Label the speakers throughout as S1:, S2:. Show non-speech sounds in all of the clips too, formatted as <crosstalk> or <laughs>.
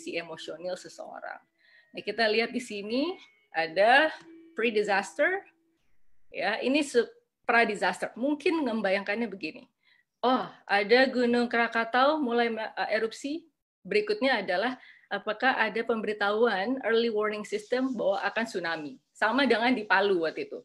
S1: kondisi emosional seseorang. Nah, kita lihat di sini ada pre-disaster. Ya, ini pra-disaster. Mungkin membayangkannya begini. Oh, ada Gunung Krakatau mulai eh, erupsi. Berikutnya adalah apakah ada pemberitahuan early warning system bahwa akan tsunami. Sama dengan di Palu waktu itu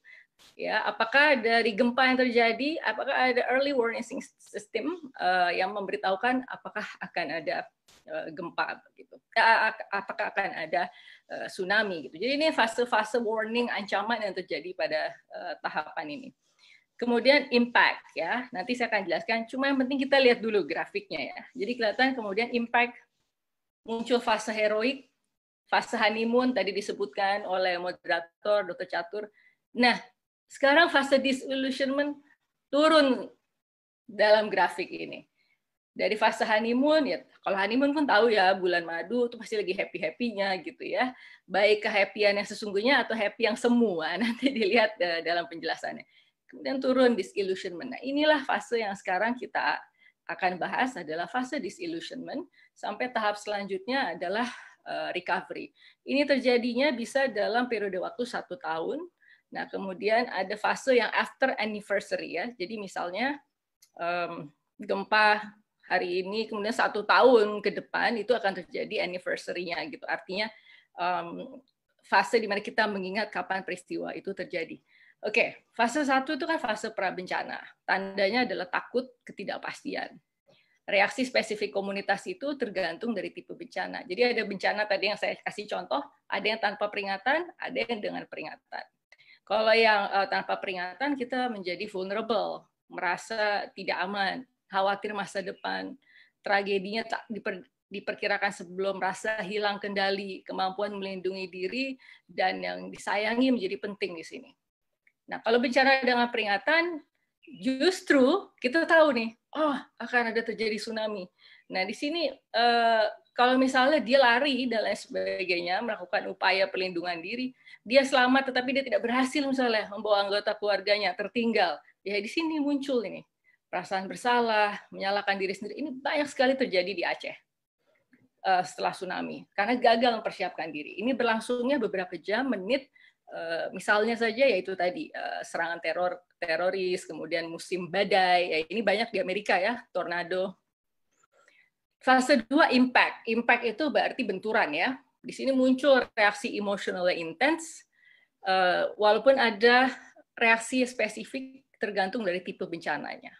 S1: ya apakah dari gempa yang terjadi apakah ada early warning system uh, yang memberitahukan apakah akan ada uh, gempa begitu ya, apakah akan ada uh, tsunami gitu jadi ini fase-fase warning ancaman yang terjadi pada uh, tahapan ini kemudian impact ya nanti saya akan jelaskan cuma yang penting kita lihat dulu grafiknya ya jadi kelihatan kemudian impact muncul fase heroik fase honeymoon tadi disebutkan oleh moderator Dr. Catur nah sekarang fase disillusionment turun dalam grafik ini. Dari fase honeymoon, ya kalau honeymoon pun kan tahu ya, bulan madu itu pasti lagi happy-happy-nya gitu ya. Baik kehappian yang sesungguhnya atau happy yang semua, <laughs> nanti dilihat e, dalam penjelasannya. Kemudian turun disillusionment. Nah inilah fase yang sekarang kita akan bahas adalah fase disillusionment, sampai tahap selanjutnya adalah e, recovery. Ini terjadinya bisa dalam periode waktu satu tahun, Nah, kemudian ada fase yang after anniversary ya. Jadi misalnya um, gempa hari ini, kemudian satu tahun ke depan itu akan terjadi anniversary-nya gitu. Artinya um, fase di mana kita mengingat kapan peristiwa itu terjadi. Oke, okay, fase satu itu kan fase pra bencana, Tandanya adalah takut ketidakpastian. Reaksi spesifik komunitas itu tergantung dari tipe bencana. Jadi ada bencana tadi yang saya kasih contoh, ada yang tanpa peringatan, ada yang dengan peringatan. Kalau yang uh, tanpa peringatan kita menjadi vulnerable, merasa tidak aman, khawatir masa depan, tragedinya tak diper, diperkirakan sebelum rasa hilang kendali, kemampuan melindungi diri dan yang disayangi menjadi penting di sini. Nah, kalau bicara dengan peringatan, justru kita tahu nih, oh akan ada terjadi tsunami. Nah, di sini eh, kalau misalnya dia lari dan lain sebagainya, melakukan upaya pelindungan diri, dia selamat tetapi dia tidak berhasil misalnya membawa anggota keluarganya tertinggal. Ya di sini muncul ini perasaan bersalah, menyalahkan diri sendiri. Ini banyak sekali terjadi di Aceh eh, setelah tsunami karena gagal mempersiapkan diri. Ini berlangsungnya beberapa jam, menit. Eh, misalnya saja yaitu tadi eh, serangan teror teroris, kemudian musim badai. Ya, ini banyak di Amerika ya, tornado Fase dua impact. Impact itu berarti benturan ya. Di sini muncul reaksi emosional intens, eh, walaupun ada reaksi spesifik tergantung dari tipe bencananya.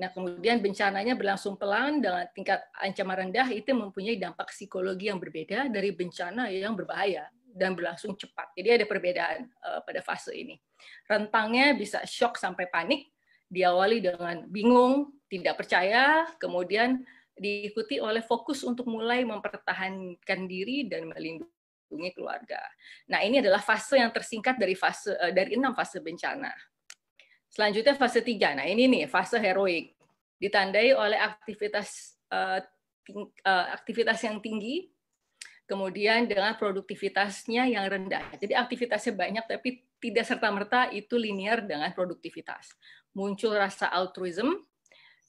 S1: Nah, kemudian bencananya berlangsung pelan dengan tingkat ancaman rendah itu mempunyai dampak psikologi yang berbeda dari bencana yang berbahaya dan berlangsung cepat. Jadi ada perbedaan eh, pada fase ini. Rentangnya bisa shock sampai panik, diawali dengan bingung, tidak percaya, kemudian diikuti oleh fokus untuk mulai mempertahankan diri dan melindungi keluarga. Nah, ini adalah fase yang tersingkat dari fase eh, dari enam fase bencana. Selanjutnya fase tiga. Nah, ini nih fase heroik ditandai oleh aktivitas eh, eh, aktivitas yang tinggi kemudian dengan produktivitasnya yang rendah. Jadi aktivitasnya banyak tapi tidak serta-merta itu linear dengan produktivitas. Muncul rasa altruisme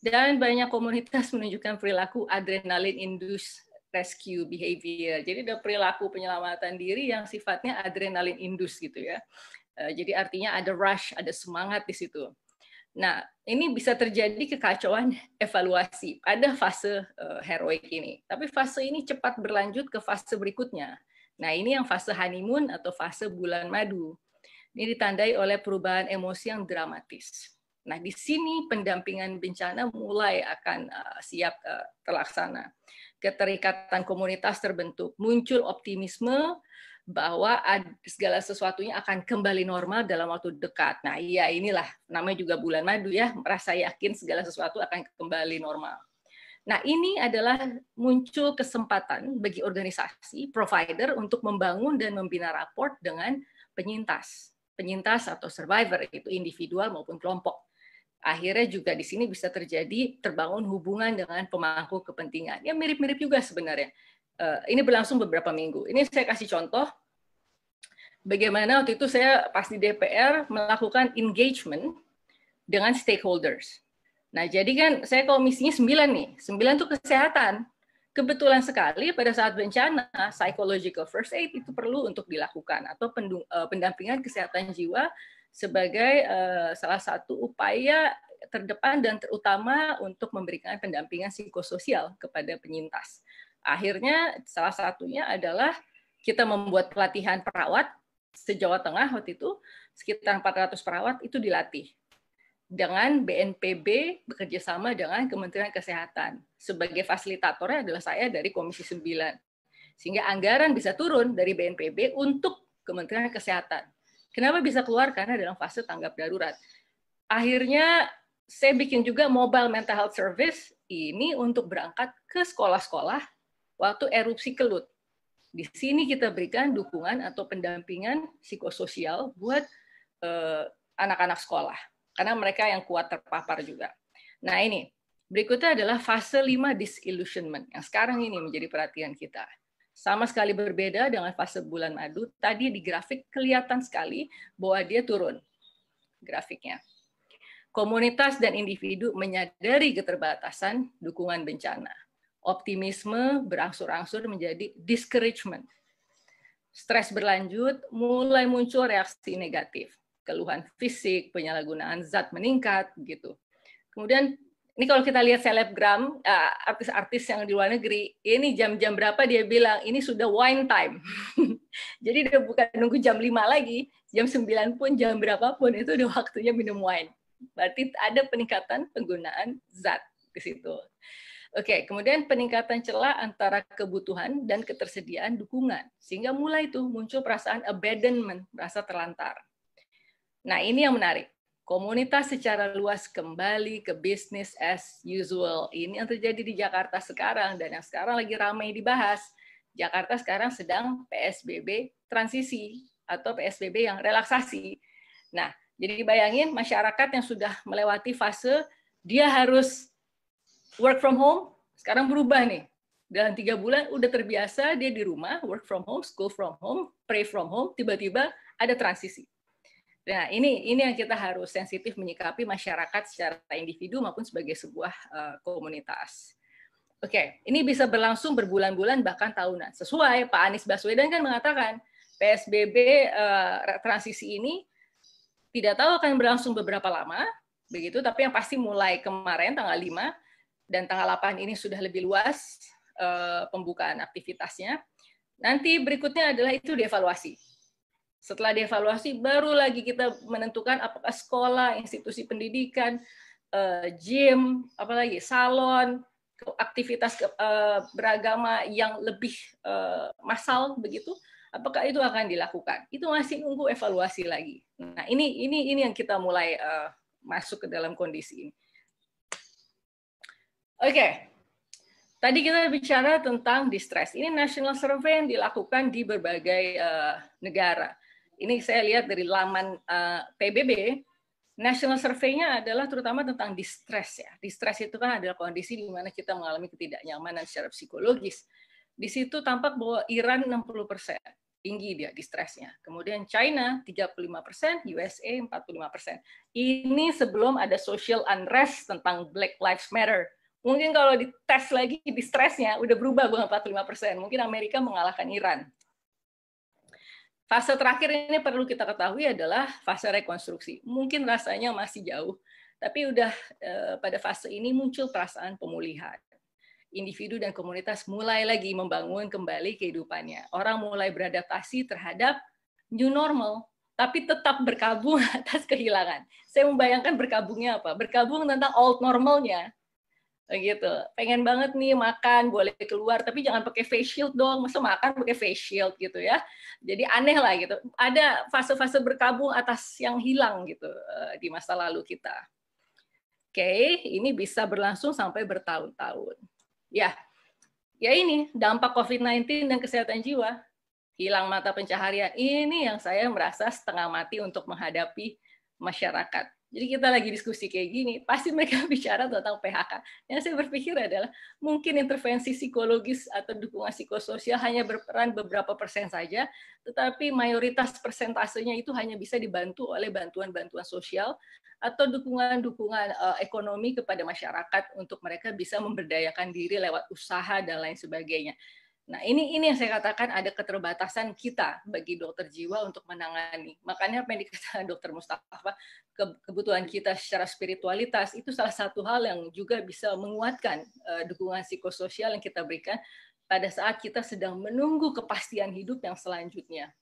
S1: dan banyak komunitas menunjukkan perilaku adrenalin induced rescue behavior. Jadi ada perilaku penyelamatan diri yang sifatnya adrenalin induced gitu ya. Eh, jadi artinya ada rush, ada semangat di situ. Nah, ini bisa terjadi kekacauan evaluasi pada fase eh, heroik ini. Tapi fase ini cepat berlanjut ke fase berikutnya. Nah, ini yang fase honeymoon atau fase bulan madu. Ini ditandai oleh perubahan emosi yang dramatis. Nah, di sini pendampingan bencana mulai akan uh, siap uh, terlaksana. Keterikatan komunitas terbentuk, muncul optimisme bahwa segala sesuatunya akan kembali normal dalam waktu dekat. Nah, iya inilah namanya juga bulan madu ya, merasa yakin segala sesuatu akan kembali normal. Nah, ini adalah muncul kesempatan bagi organisasi provider untuk membangun dan membina raport dengan penyintas penyintas atau survivor itu individual maupun kelompok akhirnya juga di sini bisa terjadi terbangun hubungan dengan pemangku kepentingan. Ya mirip-mirip juga sebenarnya. Eh, ini berlangsung beberapa minggu. Ini saya kasih contoh bagaimana waktu itu saya pas di DPR melakukan engagement dengan stakeholders. Nah, jadi kan saya komisinya sembilan nih. Sembilan itu kesehatan. Kebetulan sekali pada saat bencana, psychological first aid itu perlu untuk dilakukan atau eh, pendampingan kesehatan jiwa sebagai eh, salah satu upaya terdepan dan terutama untuk memberikan pendampingan psikososial kepada penyintas. Akhirnya salah satunya adalah kita membuat pelatihan perawat sejawa Tengah waktu itu sekitar 400 perawat itu dilatih dengan BNPB bekerjasama dengan Kementerian Kesehatan. Sebagai fasilitatornya adalah saya dari Komisi 9. Sehingga anggaran bisa turun dari BNPB untuk Kementerian Kesehatan. Kenapa bisa keluar? Karena dalam fase tanggap darurat. Akhirnya saya bikin juga mobile mental health service ini untuk berangkat ke sekolah-sekolah waktu erupsi kelut. Di sini kita berikan dukungan atau pendampingan psikososial buat anak eh, anak-anak sekolah karena mereka yang kuat terpapar juga. Nah, ini berikutnya adalah fase 5 disillusionment yang sekarang ini menjadi perhatian kita sama sekali berbeda dengan fase bulan madu. Tadi di grafik kelihatan sekali bahwa dia turun grafiknya. Komunitas dan individu menyadari keterbatasan dukungan bencana. Optimisme berangsur-angsur menjadi discouragement. Stres berlanjut, mulai muncul reaksi negatif. Keluhan fisik, penyalahgunaan zat meningkat, gitu. Kemudian ini kalau kita lihat selebgram eh, artis-artis yang di luar negeri ini jam-jam berapa dia bilang ini sudah wine time <laughs> jadi dia bukan nunggu jam 5 lagi jam 9 pun jam berapapun itu udah waktunya minum wine berarti ada peningkatan penggunaan zat di situ oke kemudian peningkatan celah antara kebutuhan dan ketersediaan dukungan sehingga mulai itu muncul perasaan abandonment rasa terlantar nah ini yang menarik komunitas secara luas kembali ke bisnis as usual. Ini yang terjadi di Jakarta sekarang dan yang sekarang lagi ramai dibahas. Jakarta sekarang sedang PSBB transisi atau PSBB yang relaksasi. Nah, jadi bayangin masyarakat yang sudah melewati fase dia harus work from home, sekarang berubah nih. Dalam tiga bulan udah terbiasa dia di rumah, work from home, school from home, pray from home, tiba-tiba ada transisi. Nah, ini ini yang kita harus sensitif menyikapi masyarakat secara individu maupun sebagai sebuah uh, komunitas. Oke, okay. ini bisa berlangsung berbulan-bulan bahkan tahunan. Sesuai Pak Anies Baswedan kan mengatakan PSBB uh, eh, transisi ini tidak tahu akan berlangsung beberapa lama, begitu, tapi yang pasti mulai kemarin tanggal 5 dan tanggal 8 ini sudah lebih luas uh, pembukaan aktivitasnya. Nanti berikutnya adalah itu dievaluasi setelah dievaluasi, baru lagi kita menentukan apakah sekolah, institusi pendidikan, eh, gym, apalagi salon, aktivitas eh, beragama yang lebih eh, massal begitu, apakah itu akan dilakukan? Itu masih nunggu evaluasi lagi. Nah, ini ini ini yang kita mulai masuk ke dalam kondisi ini. Oke. Okay. Tadi kita bicara tentang distress. Ini national survey yang dilakukan di berbagai uh, negara ini saya lihat dari laman uh, eh, PBB, national survey-nya adalah terutama tentang distress ya. Distress itu kan adalah kondisi di mana kita mengalami ketidaknyamanan secara psikologis. Di situ tampak bahwa Iran 60 persen tinggi dia distressnya. Kemudian China 35 persen, USA 45 persen. Ini sebelum ada social unrest tentang Black Lives Matter. Mungkin kalau dites lagi distressnya udah berubah bukan 45 persen. Mungkin Amerika mengalahkan Iran Fase terakhir ini perlu kita ketahui adalah fase rekonstruksi. Mungkin rasanya masih jauh, tapi udah eh, pada fase ini muncul perasaan pemulihan. Individu dan komunitas mulai lagi membangun kembali kehidupannya. Orang mulai beradaptasi terhadap new normal, tapi tetap berkabung <laughs> atas kehilangan. Saya membayangkan berkabungnya apa? Berkabung tentang old normalnya, gitu pengen banget nih makan boleh keluar tapi jangan pakai face shield dong masa makan pakai face shield gitu ya jadi aneh lah gitu ada fase-fase berkabung atas yang hilang gitu eh, di masa lalu kita oke ini bisa berlangsung sampai bertahun-tahun ya ya ini dampak COVID-19 dan kesehatan jiwa hilang mata pencaharian ini yang saya merasa setengah mati untuk menghadapi masyarakat jadi kita lagi diskusi kayak gini, pasti mereka <laughs> bicara tentang PHK. Yang saya berpikir adalah mungkin intervensi psikologis atau dukungan psikososial hanya berperan beberapa persen saja, tetapi mayoritas persentasenya itu hanya bisa dibantu oleh bantuan-bantuan sosial atau dukungan-dukungan eh, ekonomi kepada masyarakat untuk mereka bisa memberdayakan diri lewat usaha dan lain sebagainya. Nah, ini ini yang saya katakan ada keterbatasan kita bagi dokter jiwa untuk menangani. Makanya apa yang dikatakan dokter Mustafa, kebutuhan kita secara spiritualitas itu salah satu hal yang juga bisa menguatkan eh, dukungan psikososial yang kita berikan pada saat kita sedang menunggu kepastian hidup yang selanjutnya.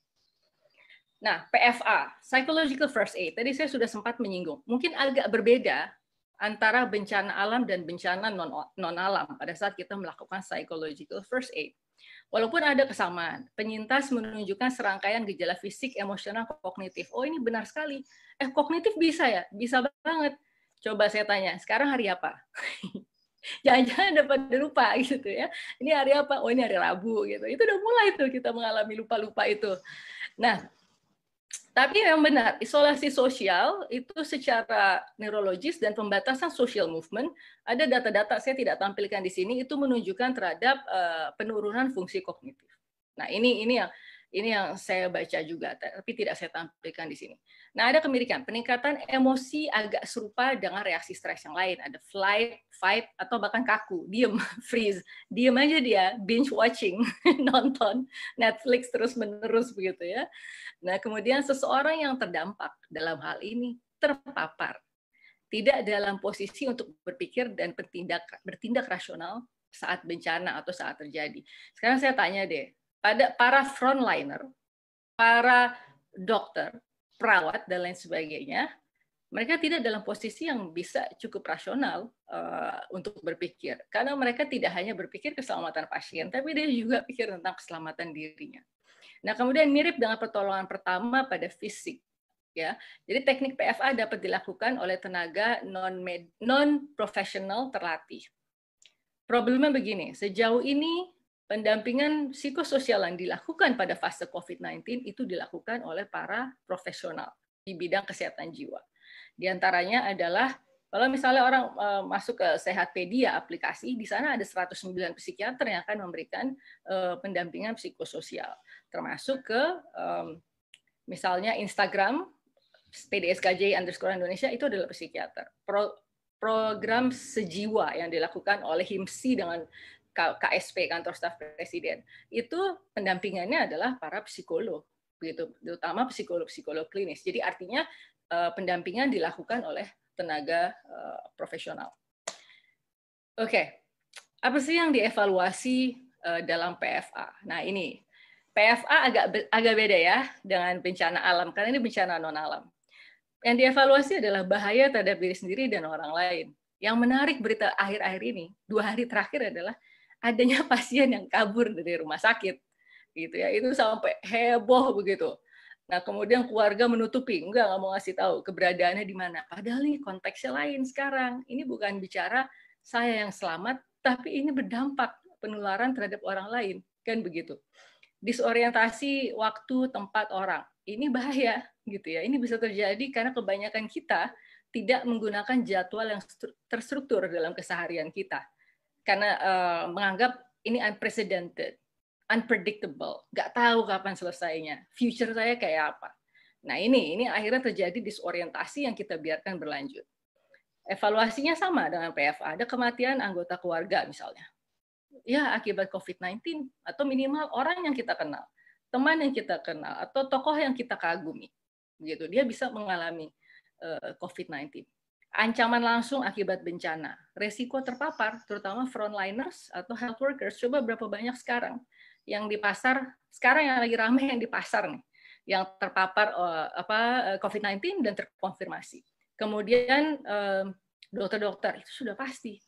S1: Nah, PFA, psychological first aid. Tadi saya sudah sempat menyinggung. Mungkin agak berbeda antara bencana alam dan bencana non alam pada saat kita melakukan psychological first aid. Walaupun ada kesamaan, penyintas menunjukkan serangkaian gejala fisik, emosional, kognitif. Oh ini benar sekali. Eh kognitif bisa ya? Bisa banget. Coba saya tanya, sekarang hari apa? <laughs> Jangan-jangan dapat lupa gitu ya. Ini hari apa? Oh ini hari Rabu gitu. Itu udah mulai tuh kita mengalami lupa-lupa itu. Nah, tapi yang benar, isolasi sosial itu secara neurologis dan pembatasan social movement, ada data-data saya tidak tampilkan di sini, itu menunjukkan terhadap eh, penurunan fungsi kognitif. Nah ini ini yang ini yang saya baca juga, tapi tidak saya tampilkan di sini. Nah, ada kemirikan, peningkatan emosi agak serupa dengan reaksi stres yang lain. Ada flight, fight, atau bahkan kaku, diem, <laughs> freeze. Diem aja dia, binge watching, <laughs> nonton Netflix terus-menerus begitu ya. Nah, kemudian seseorang yang terdampak dalam hal ini terpapar. Tidak dalam posisi untuk berpikir dan bertindak, bertindak rasional saat bencana atau saat terjadi. Sekarang saya tanya deh, pada para frontliner, para dokter, perawat dan lain sebagainya, mereka tidak dalam posisi yang bisa cukup rasional uh, untuk berpikir karena mereka tidak hanya berpikir keselamatan pasien, tapi dia juga pikir tentang keselamatan dirinya. Nah, kemudian mirip dengan pertolongan pertama pada fisik ya. Jadi teknik PFA dapat dilakukan oleh tenaga non non profesional terlatih. Problemnya begini, sejauh ini pendampingan psikososial yang dilakukan pada fase COVID-19 itu dilakukan oleh para profesional di bidang kesehatan jiwa. Di antaranya adalah kalau misalnya orang eh, masuk ke Sehatpedia aplikasi, di sana ada 109 psikiater yang akan memberikan eh, pendampingan psikososial, termasuk ke misalnya Instagram PDSKJ underscore Indonesia itu adalah psikiater. Pro, program sejiwa yang dilakukan oleh HIMSI dengan KSP kantor staf presiden itu pendampingannya adalah para psikolog begitu terutama psikolog psikolog klinis jadi artinya eh, pendampingan dilakukan oleh tenaga eh, profesional oke okay. apa sih yang dievaluasi eh, dalam PFA nah ini PFA agak agak beda ya dengan bencana alam karena ini bencana non alam yang dievaluasi adalah bahaya terhadap diri sendiri dan orang lain yang menarik berita akhir-akhir ini dua hari terakhir adalah adanya <laughs> pasien yang kabur dari rumah sakit gitu ya itu sampai heboh begitu nah kemudian keluarga menutupi enggak nggak mau ngasih tahu keberadaannya di mana padahal ini konteksnya lain sekarang ini bukan bicara saya yang selamat tapi ini berdampak penularan terhadap orang lain kan begitu disorientasi waktu tempat orang ini bahaya gitu ya ini bisa terjadi karena kebanyakan kita tidak menggunakan jadwal yang terstruktur dalam keseharian kita karena uh, menganggap ini unprecedented, unpredictable, nggak tahu kapan selesainya, future saya kayak apa. Nah ini ini akhirnya terjadi disorientasi yang kita biarkan berlanjut. Evaluasinya sama dengan PFA, ada kematian anggota keluarga misalnya. Ya akibat COVID-19 atau minimal orang yang kita kenal, teman yang kita kenal atau tokoh yang kita kagumi. Gitu. Dia bisa mengalami uh, eh, COVID-19 ancaman langsung akibat bencana, resiko terpapar, terutama frontliners atau health workers. Coba berapa banyak sekarang yang di pasar, sekarang yang lagi ramai yang di pasar nih, yang terpapar eh, apa eh, COVID-19 dan terkonfirmasi. Kemudian eh, dokter-dokter itu sudah pasti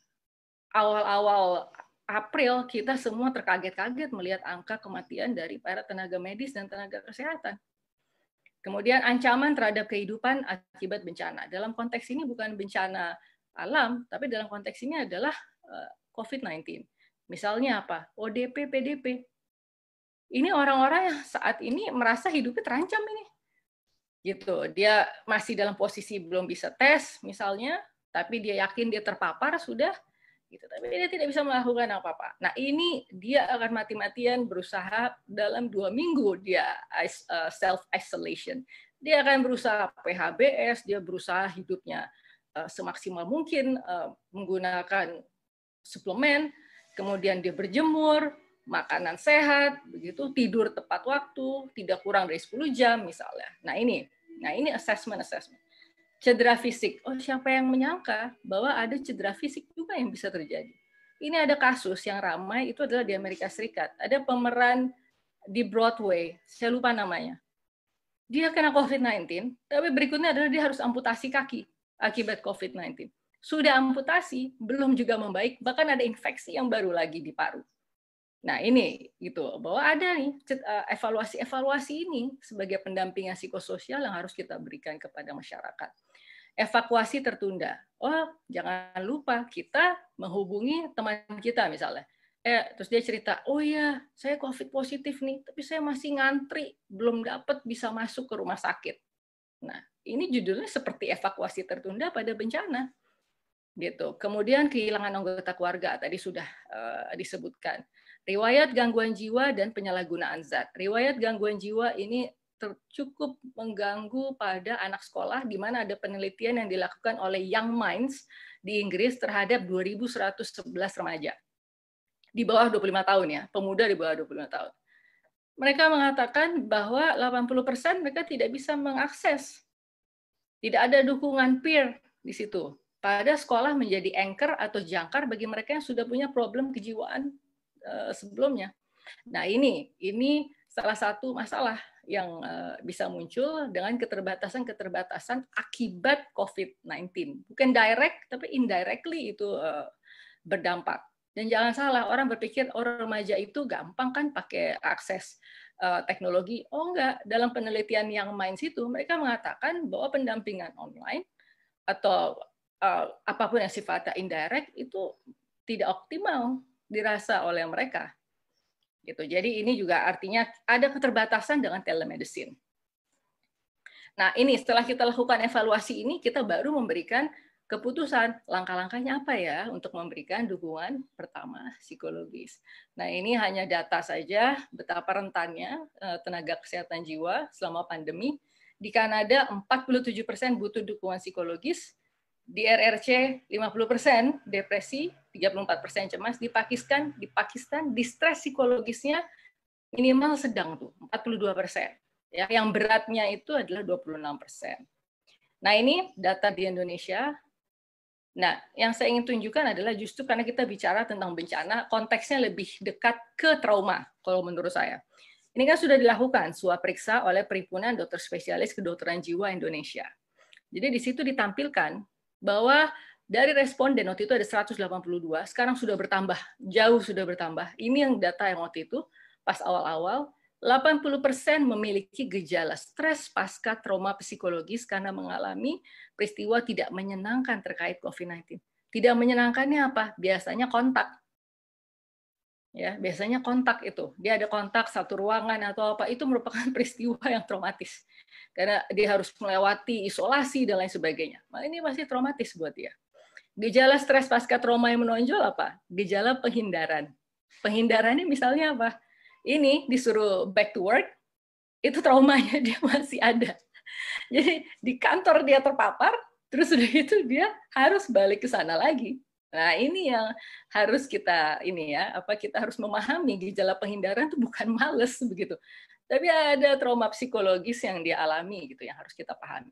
S1: awal-awal April kita semua terkaget-kaget melihat angka kematian dari para tenaga medis dan tenaga kesehatan. Kemudian ancaman terhadap kehidupan akibat bencana. Dalam konteks ini bukan bencana alam, tapi dalam konteks ini adalah eh, COVID-19. Misalnya apa? ODP, PDP. Ini orang-orang yang saat ini merasa hidupnya terancam ini. Gitu. Dia masih dalam posisi belum bisa tes misalnya, tapi dia yakin dia terpapar sudah gitu. Tapi dia tidak bisa melakukan apa-apa. Nah ini dia akan mati-matian berusaha dalam dua minggu dia uh, self isolation. Dia akan berusaha PHBS, dia berusaha hidupnya uh, semaksimal mungkin uh, menggunakan suplemen, kemudian dia berjemur, makanan sehat, begitu tidur tepat waktu, tidak kurang dari 10 jam misalnya. Nah ini, nah ini assessment assessment cedera fisik. Oh, siapa yang menyangka bahwa ada cedera fisik juga yang bisa terjadi? Ini ada kasus yang ramai itu adalah di Amerika Serikat. Ada pemeran di Broadway, saya lupa namanya. Dia kena COVID-19, tapi berikutnya adalah dia harus amputasi kaki akibat COVID-19. Sudah amputasi, belum juga membaik, bahkan ada infeksi yang baru lagi di paru. Nah ini gitu bahwa ada nih eh, evaluasi-evaluasi ini sebagai pendampingan psikososial yang harus kita berikan kepada masyarakat evakuasi tertunda. Oh, jangan lupa kita menghubungi teman kita misalnya. Eh, terus dia cerita, oh iya, saya COVID positif nih, tapi saya masih ngantri, belum dapat bisa masuk ke rumah sakit. Nah, ini judulnya seperti evakuasi tertunda pada bencana. Gitu. Kemudian kehilangan anggota keluarga tadi sudah uh, disebutkan. Riwayat gangguan jiwa dan penyalahgunaan zat. Riwayat gangguan jiwa ini cukup mengganggu pada anak sekolah di mana ada penelitian yang dilakukan oleh Young Minds di Inggris terhadap 2111 remaja di bawah 25 tahun ya, pemuda di bawah 25 tahun. Mereka mengatakan bahwa 80% mereka tidak bisa mengakses. Tidak ada dukungan peer di situ. Pada sekolah menjadi anchor atau jangkar bagi mereka yang sudah punya problem kejiwaan eh, sebelumnya. Nah, ini ini salah satu masalah yang eh, bisa muncul dengan keterbatasan-keterbatasan akibat COVID-19. Bukan direct, tapi indirectly itu eh, berdampak. Dan jangan salah, orang berpikir orang oh, remaja itu gampang kan pakai akses eh, teknologi. Oh enggak, dalam penelitian yang main situ, mereka mengatakan bahwa pendampingan online atau apapun yang sifatnya indirect itu tidak optimal dirasa oleh mereka gitu. Jadi ini juga artinya ada keterbatasan dengan telemedicine. Nah, ini setelah kita lakukan evaluasi ini, kita baru memberikan keputusan langkah-langkahnya apa ya untuk memberikan dukungan pertama psikologis. Nah, ini hanya data saja betapa rentannya eh, tenaga kesehatan jiwa selama pandemi. Di Kanada 47% butuh dukungan psikologis, di RRC 50% depresi, 34% cemas, di Pakistan, di Pakistan distress psikologisnya minimal sedang tuh 42%. Ya, yang beratnya itu adalah 26%. Nah, ini data di Indonesia. Nah, yang saya ingin tunjukkan adalah justru karena kita bicara tentang bencana, konteksnya lebih dekat ke trauma kalau menurut saya. Ini kan sudah dilakukan suap periksa oleh perhimpunan dokter spesialis kedokteran jiwa Indonesia. Jadi di situ ditampilkan bahwa dari responden waktu itu ada 182, sekarang sudah bertambah, jauh sudah bertambah. Ini yang data yang waktu itu pas awal-awal 80% memiliki gejala stres pasca trauma psikologis karena mengalami peristiwa tidak menyenangkan terkait COVID-19. Tidak menyenangkannya apa? Biasanya kontak. Ya, biasanya kontak itu. Dia ada kontak satu ruangan atau apa, itu merupakan <laughs> peristiwa yang traumatis karena dia harus melewati isolasi dan lain sebagainya. Nah, ini masih traumatis buat dia. Gejala stres pasca trauma yang menonjol apa? Gejala penghindaran. Penghindarannya misalnya apa? Ini disuruh back to work, itu traumanya dia masih ada. Jadi di kantor dia terpapar, terus udah itu dia harus balik ke sana lagi Nah, ini yang harus kita ini ya, apa kita harus memahami gejala penghindaran itu bukan <laughs> males begitu. Tapi ada trauma psikologis yang dialami gitu yang harus kita pahami.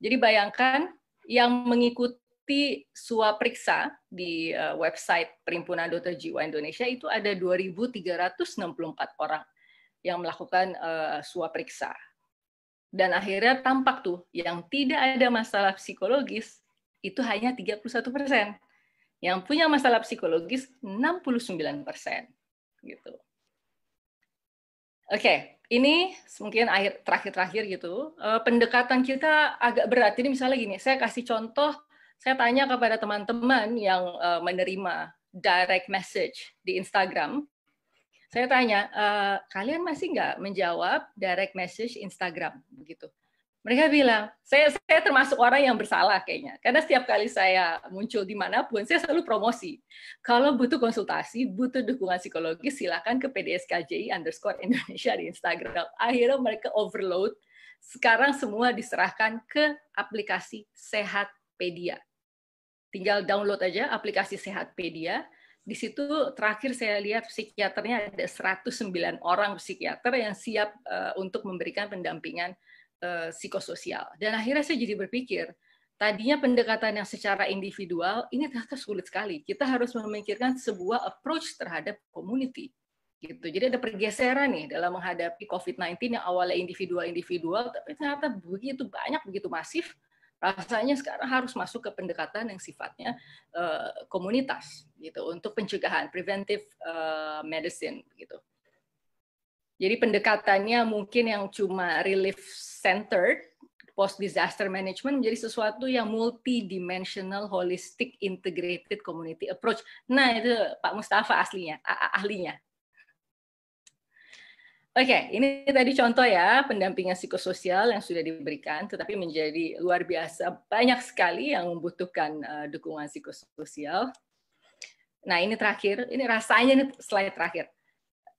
S1: Jadi bayangkan yang mengikuti suap periksa di eh, website Perhimpunan Dokter Jiwa Indonesia itu ada 2364 orang yang melakukan eh, suap periksa. Dan akhirnya tampak tuh yang tidak ada masalah psikologis itu hanya 31 persen yang punya masalah psikologis 69 persen. Gitu. Oke, okay, ini mungkin akhir terakhir-terakhir gitu. Eh, pendekatan kita agak berat. Ini misalnya gini, saya kasih contoh, saya tanya kepada teman-teman yang eh, menerima direct message di Instagram, saya tanya, eh, kalian masih nggak menjawab direct message Instagram begitu? mereka bilang, saya, saya termasuk orang yang bersalah kayaknya. Karena setiap kali saya muncul di mana pun saya selalu promosi. Kalau butuh konsultasi, butuh dukungan psikologis, silakan ke PDSKJI underscore Indonesia di Instagram. Akhirnya mereka overload. Sekarang semua diserahkan ke aplikasi Sehatpedia. Tinggal download aja aplikasi Sehatpedia. Di situ terakhir saya lihat psikiaternya ada 109 orang psikiater yang siap uh, untuk memberikan pendampingan Eh, psikososial. Dan akhirnya saya jadi berpikir, tadinya pendekatan yang secara individual ini ternyata sulit sekali. Kita harus memikirkan sebuah approach terhadap community. Gitu. Jadi ada pergeseran nih dalam menghadapi COVID-19 yang awalnya individual-individual, tapi ternyata begitu banyak, begitu masif, rasanya sekarang harus masuk ke pendekatan yang sifatnya uh, komunitas gitu untuk pencegahan preventive uh, medicine gitu jadi pendekatannya mungkin yang cuma relief centered post disaster management menjadi sesuatu yang multidimensional, holistic, integrated community approach. Nah itu Pak Mustafa aslinya, ahlinya. Oke, okay, ini tadi contoh ya pendampingan psikososial yang sudah diberikan, tetapi menjadi luar biasa banyak sekali yang membutuhkan uh, dukungan psikososial. Nah ini terakhir, ini rasanya ini slide terakhir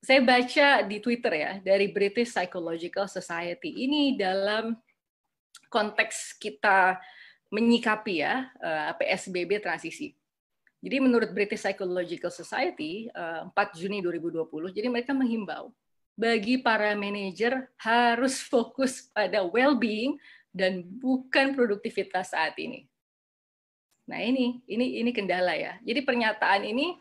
S1: saya baca di Twitter ya dari British Psychological Society ini dalam konteks kita menyikapi ya eh, PSBB transisi. Jadi menurut British Psychological Society 4 eh, Juni 2020, jadi mereka menghimbau bagi para manajer harus fokus pada well-being dan bukan produktivitas saat ini. Nah ini ini ini kendala ya. Jadi pernyataan ini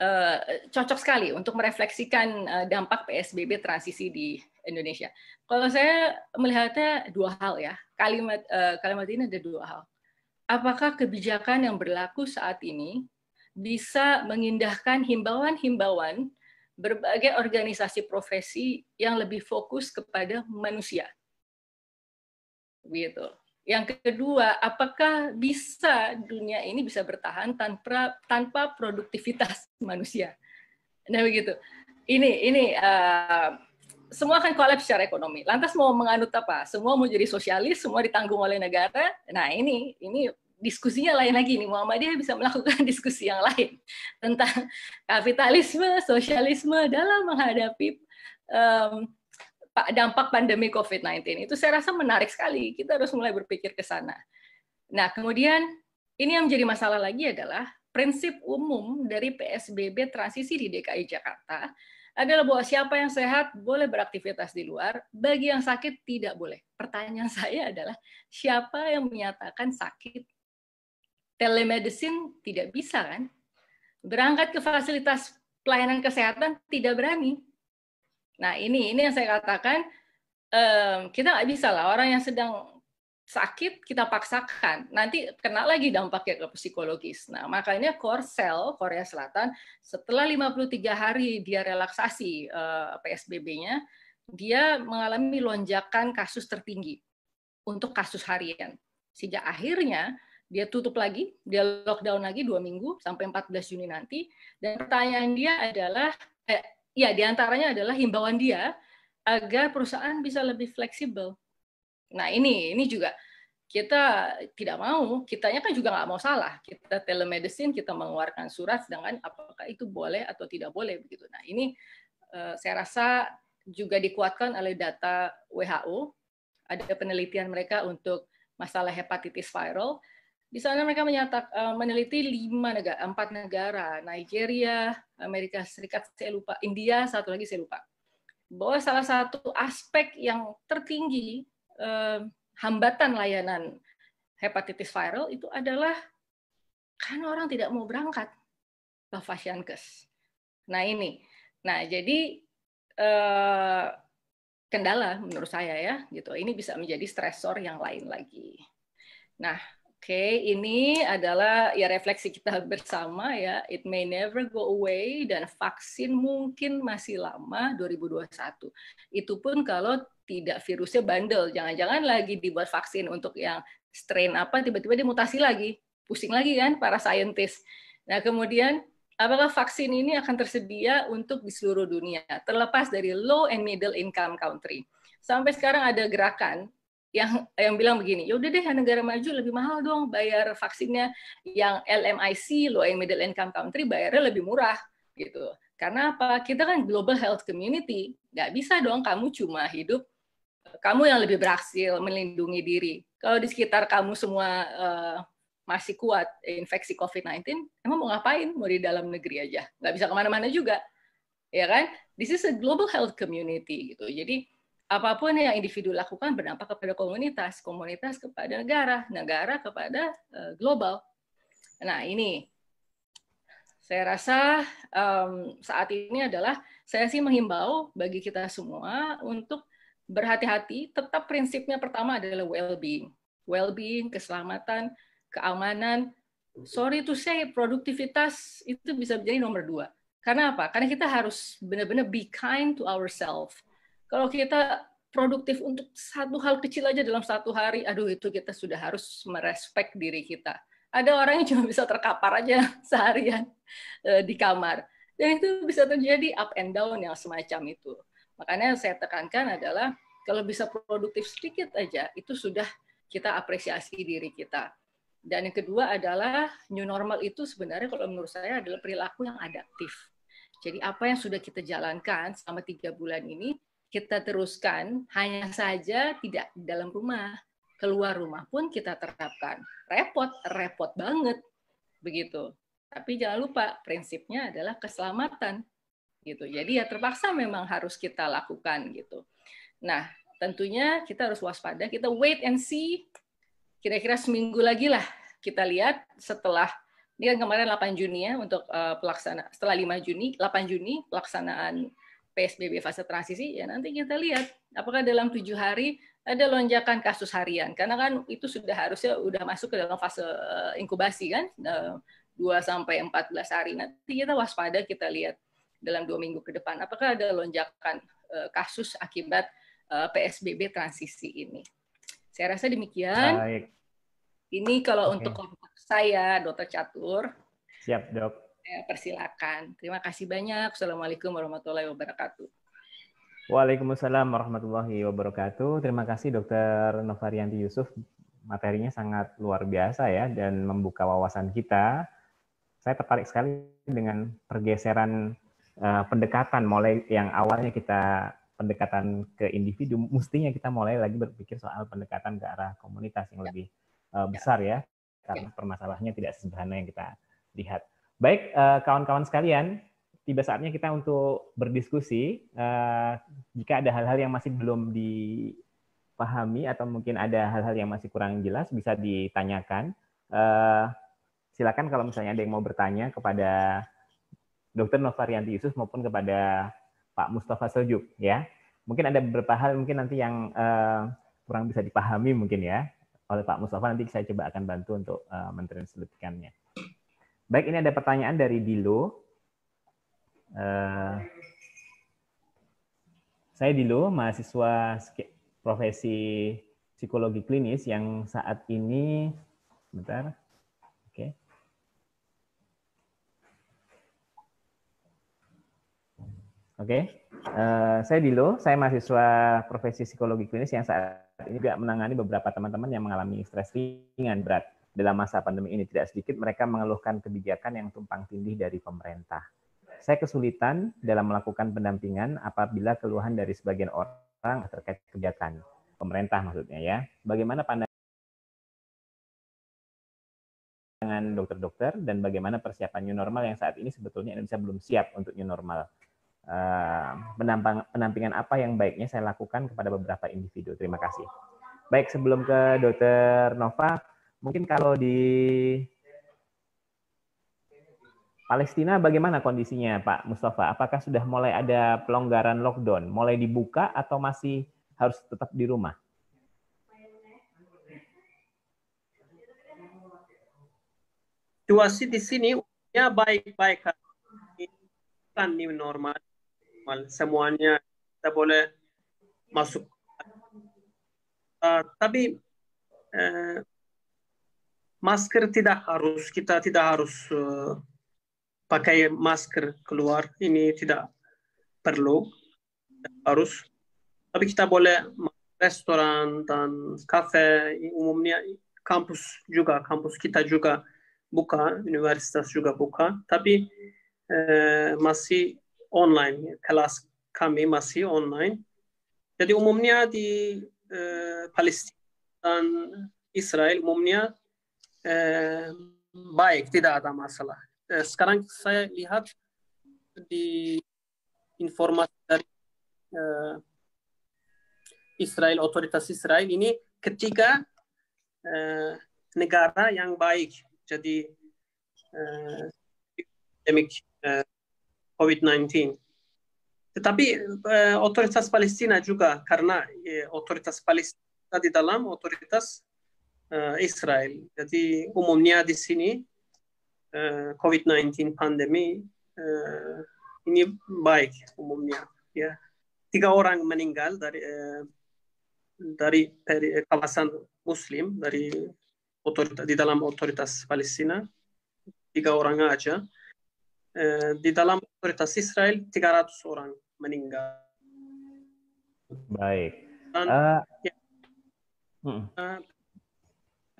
S1: Eh, cocok sekali untuk merefleksikan eh, dampak PSBB transisi di Indonesia. Kalau saya melihatnya dua hal ya. Kalimat eh, kalimat ini ada dua hal. Apakah kebijakan yang berlaku saat ini bisa mengindahkan himbauan-himbauan berbagai organisasi profesi yang lebih fokus kepada manusia. Gitu. Yang kedua, apakah bisa dunia ini bisa bertahan tanpa tanpa produktivitas <laughs> manusia? Nah begitu. Ini ini uh, semua akan kolaps secara ekonomi. Lantas mau menganut apa? Semua mau jadi sosialis, semua ditanggung oleh negara. Nah ini ini diskusinya lain lagi nih Muhammadiyah bisa melakukan <laughs> diskusi yang lain tentang kapitalisme, sosialisme dalam menghadapi um, dampak pandemi COVID-19 itu saya rasa menarik sekali. Kita harus mulai berpikir ke sana. Nah, kemudian ini yang menjadi masalah lagi adalah prinsip umum dari PSBB transisi di DKI Jakarta adalah bahwa siapa yang sehat boleh beraktivitas di luar, bagi yang sakit tidak boleh. Pertanyaan <laughs> saya adalah siapa yang menyatakan sakit? Telemedicine tidak bisa kan? Berangkat ke fasilitas pelayanan kesehatan tidak berani Nah ini ini yang saya katakan um, kita nggak bisa lah orang yang sedang sakit kita paksakan nanti kena lagi dampaknya ke psikologis. Nah makanya Korsel Korea Selatan setelah 53 hari dia relaksasi uh, eh, PSBB-nya dia mengalami lonjakan kasus tertinggi untuk kasus harian. sejak akhirnya dia tutup lagi, dia lockdown lagi dua minggu sampai 14 Juni nanti. Dan pertanyaan dia adalah, eh, Ya, diantaranya adalah himbauan dia agar perusahaan bisa lebih fleksibel. Nah ini ini juga kita tidak mau, kitanya kan juga nggak mau salah. Kita telemedicine, kita mengeluarkan surat, Dengan apakah itu boleh atau tidak boleh begitu. Nah ini eh, saya rasa juga dikuatkan oleh data WHO. Ada penelitian mereka untuk masalah hepatitis viral di sana mereka menyatak, uh, eh, meneliti lima negara, empat negara, Nigeria, Amerika Serikat, saya lupa, India, satu lagi saya lupa. Bahwa salah satu aspek yang tertinggi uh, hambatan layanan hepatitis viral itu adalah karena orang tidak mau berangkat ke Fasiankes. Nah ini, nah jadi eh, kendala menurut saya ya gitu. Ini bisa menjadi stresor yang lain lagi. Nah okay, ini adalah ya refleksi kita bersama ya. It may never go away dan vaksin mungkin masih lama 2021. Itu pun kalau tidak virusnya bandel, jangan-jangan lagi dibuat vaksin untuk yang strain apa tiba-tiba dia mutasi lagi. Pusing lagi kan para saintis. Nah, kemudian apakah vaksin ini akan tersedia untuk di seluruh dunia terlepas dari low and middle income country. Sampai sekarang ada gerakan yang yang bilang begini, ya udah deh negara maju lebih mahal dong bayar vaksinnya yang LMIC low and middle income country bayarnya lebih murah gitu. Karena apa? Kita kan global health community, nggak bisa dong kamu cuma hidup kamu yang lebih berhasil melindungi diri. Kalau di sekitar kamu semua uh, masih kuat infeksi COVID-19, emang mau ngapain? Mau di dalam negeri aja, nggak bisa kemana-mana juga, ya kan? This is a global health community gitu. Jadi apapun yang individu lakukan berdampak kepada komunitas, komunitas kepada negara, negara kepada uh, global. Nah, ini saya rasa um, saat ini adalah saya sih menghimbau bagi kita semua untuk berhati-hati. Tetap prinsipnya pertama adalah well-being, well-being, keselamatan, keamanan. Sorry to say, produktivitas itu bisa menjadi nomor dua. Karena apa? Karena kita harus benar-benar be kind to ourselves kalau kita produktif untuk satu hal kecil aja dalam satu hari, aduh itu kita sudah harus merespek diri kita. Ada orang yang cuma bisa terkapar aja <laughs> seharian eh, di kamar. Dan itu bisa terjadi up and down yang semacam itu. Makanya yang saya tekankan adalah kalau bisa produktif sedikit aja, itu sudah kita apresiasi diri kita. Dan yang kedua adalah new normal itu sebenarnya kalau menurut saya adalah perilaku yang adaptif. Jadi apa yang sudah kita jalankan selama tiga bulan ini, kita teruskan, hanya saja tidak di dalam rumah. Keluar rumah pun kita terapkan. Repot, repot banget. Begitu. Tapi jangan lupa, prinsipnya adalah keselamatan. gitu. Jadi ya terpaksa memang harus kita lakukan. gitu. Nah, tentunya kita harus waspada. Kita wait and see. Kira-kira seminggu lagi lah kita lihat setelah ini kan kemarin 8 Juni ya untuk uh, pelaksana setelah 5 Juni, 8 Juni pelaksanaan PSBB fase transisi, ya nanti kita lihat apakah dalam tujuh hari ada lonjakan kasus harian. Karena kan itu sudah harusnya udah masuk ke dalam fase eh, inkubasi kan, 2 eh, sampai 14 hari. Nanti kita waspada, kita lihat dalam dua minggu ke depan apakah ada lonjakan eh, kasus akibat PSBB transisi ini. Saya rasa demikian. Baik. Ini kalau okay. untuk saya, Dokter Catur.
S2: Siap, Dok
S1: saya persilakan. Terima kasih banyak. Assalamualaikum warahmatullahi wabarakatuh.
S2: Waalaikumsalam warahmatullahi wabarakatuh. Terima kasih Dr. Novarianti Yusuf. Materinya sangat luar biasa ya dan membuka wawasan kita. Saya tertarik sekali dengan pergeseran uh, pendekatan mulai yang awalnya kita pendekatan ke individu, mestinya kita mulai lagi berpikir soal pendekatan ke arah komunitas yang lebih uh, besar ya. ya, karena permasalahannya tidak sederhana yang kita lihat. Baik, eh, kawan-kawan sekalian, tiba saatnya kita untuk berdiskusi. Eh, jika ada hal-hal yang masih belum dipahami atau mungkin ada hal-hal yang masih kurang jelas, bisa ditanyakan. Eh, silakan kalau misalnya ada yang mau bertanya kepada Dr. Novarianti Yusuf maupun kepada Pak Mustafa Sojuk, ya. Mungkin ada beberapa hal mungkin nanti yang kurang bisa dipahami mungkin ya oleh Pak Mustafa nanti saya coba akan bantu untuk uh, mentranskripsikannya. Baik, ini ada pertanyaan dari Dilo. Uh, saya Dilo, mahasiswa profesi psikologi klinis yang saat ini, bentar, oke. Okay. Oke, okay. uh, eh, saya Dilo, saya mahasiswa profesi psikologi klinis yang saat ini juga menangani beberapa teman-teman yang mengalami stres ringan berat dalam masa pandemi ini. Tidak sedikit mereka mengeluhkan kebijakan yang tumpang tindih dari pemerintah. Saya kesulitan dalam melakukan pendampingan apabila keluhan dari sebagian orang terkait kebijakan pemerintah maksudnya ya. Bagaimana pandangan dokter-dokter dan bagaimana persiapan new normal yang saat ini sebetulnya Indonesia belum siap untuk new normal. Eh, Penampang, penampingan apa yang baiknya saya lakukan kepada beberapa individu. Terima kasih. Baik, sebelum ke Dokter Nova, mungkin kalau di Palestina bagaimana kondisinya Pak Mustafa? Apakah sudah mulai ada pelonggaran lockdown? Mulai dibuka atau masih harus tetap di rumah?
S3: Situasi di sini ya baik-baik. Kan ini normal. Semuanya kita boleh masuk. Uh, tapi eh, masker tidak harus kita tidak harus uh, pakai masker keluar ini tidak perlu harus tapi kita boleh restoran dan kafe umumnya kampus juga kampus kita juga buka üniversite juga buka tapi uh, masih online kelas kami masih online jadi umumnya di uh, Palestina dan İsrail umumnya Eh, baik, tidak ada masalah. Eh, sekarang saya lihat di informasi dari eh, Israel, otoritas Israel ini ketika eh, negara yang baik, jadi eh, demik COVID-19. Tetapi otoritas Palestina juga karena otoritas Palestina di dalam otoritas Eh, Israel. Jadi umumnya di sini eh, COVID-19 pandemi eh, ini baik umumnya. Ya, tiga orang meninggal dari dari, dari kawasan Muslim dari otorita, di dalam otoritas Palestina tiga orang aja. di dalam otoritas Israel tiga ratus orang meninggal. Baik. Dan, uh, ya, hmm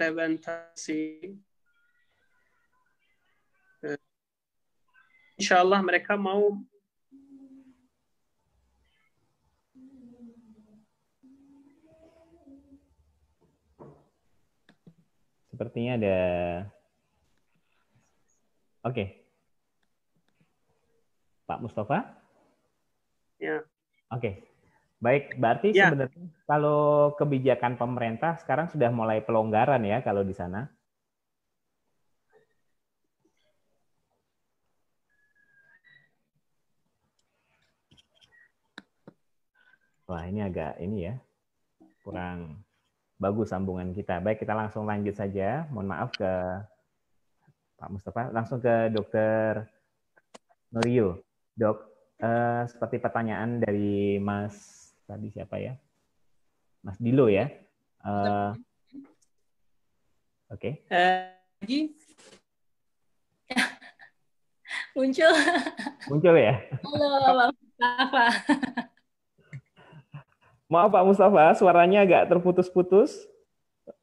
S3: preventasi Insya Allah mereka mau
S2: Sepertinya ada Oke. Okay. Pak Mustafa? Ya. Oke. Okay. Baik, berarti ya. sebenarnya kalau kebijakan pemerintah sekarang sudah mulai pelonggaran ya kalau di sana. Wah, ini agak ini ya. Kurang bagus sambungan kita. Baik, kita langsung lanjut saja. Mohon maaf ke Pak Mustafa, langsung ke Dokter Nuriyo Dok, eh, seperti pertanyaan dari Mas tadi siapa ya? Mas Dilo ya. Uh, Oke.
S3: Okay. Uh, <laughs> muncul. Muncul ya. Halo, Pak Mustafa.
S2: Maaf Pak Mustafa, suaranya agak terputus-putus.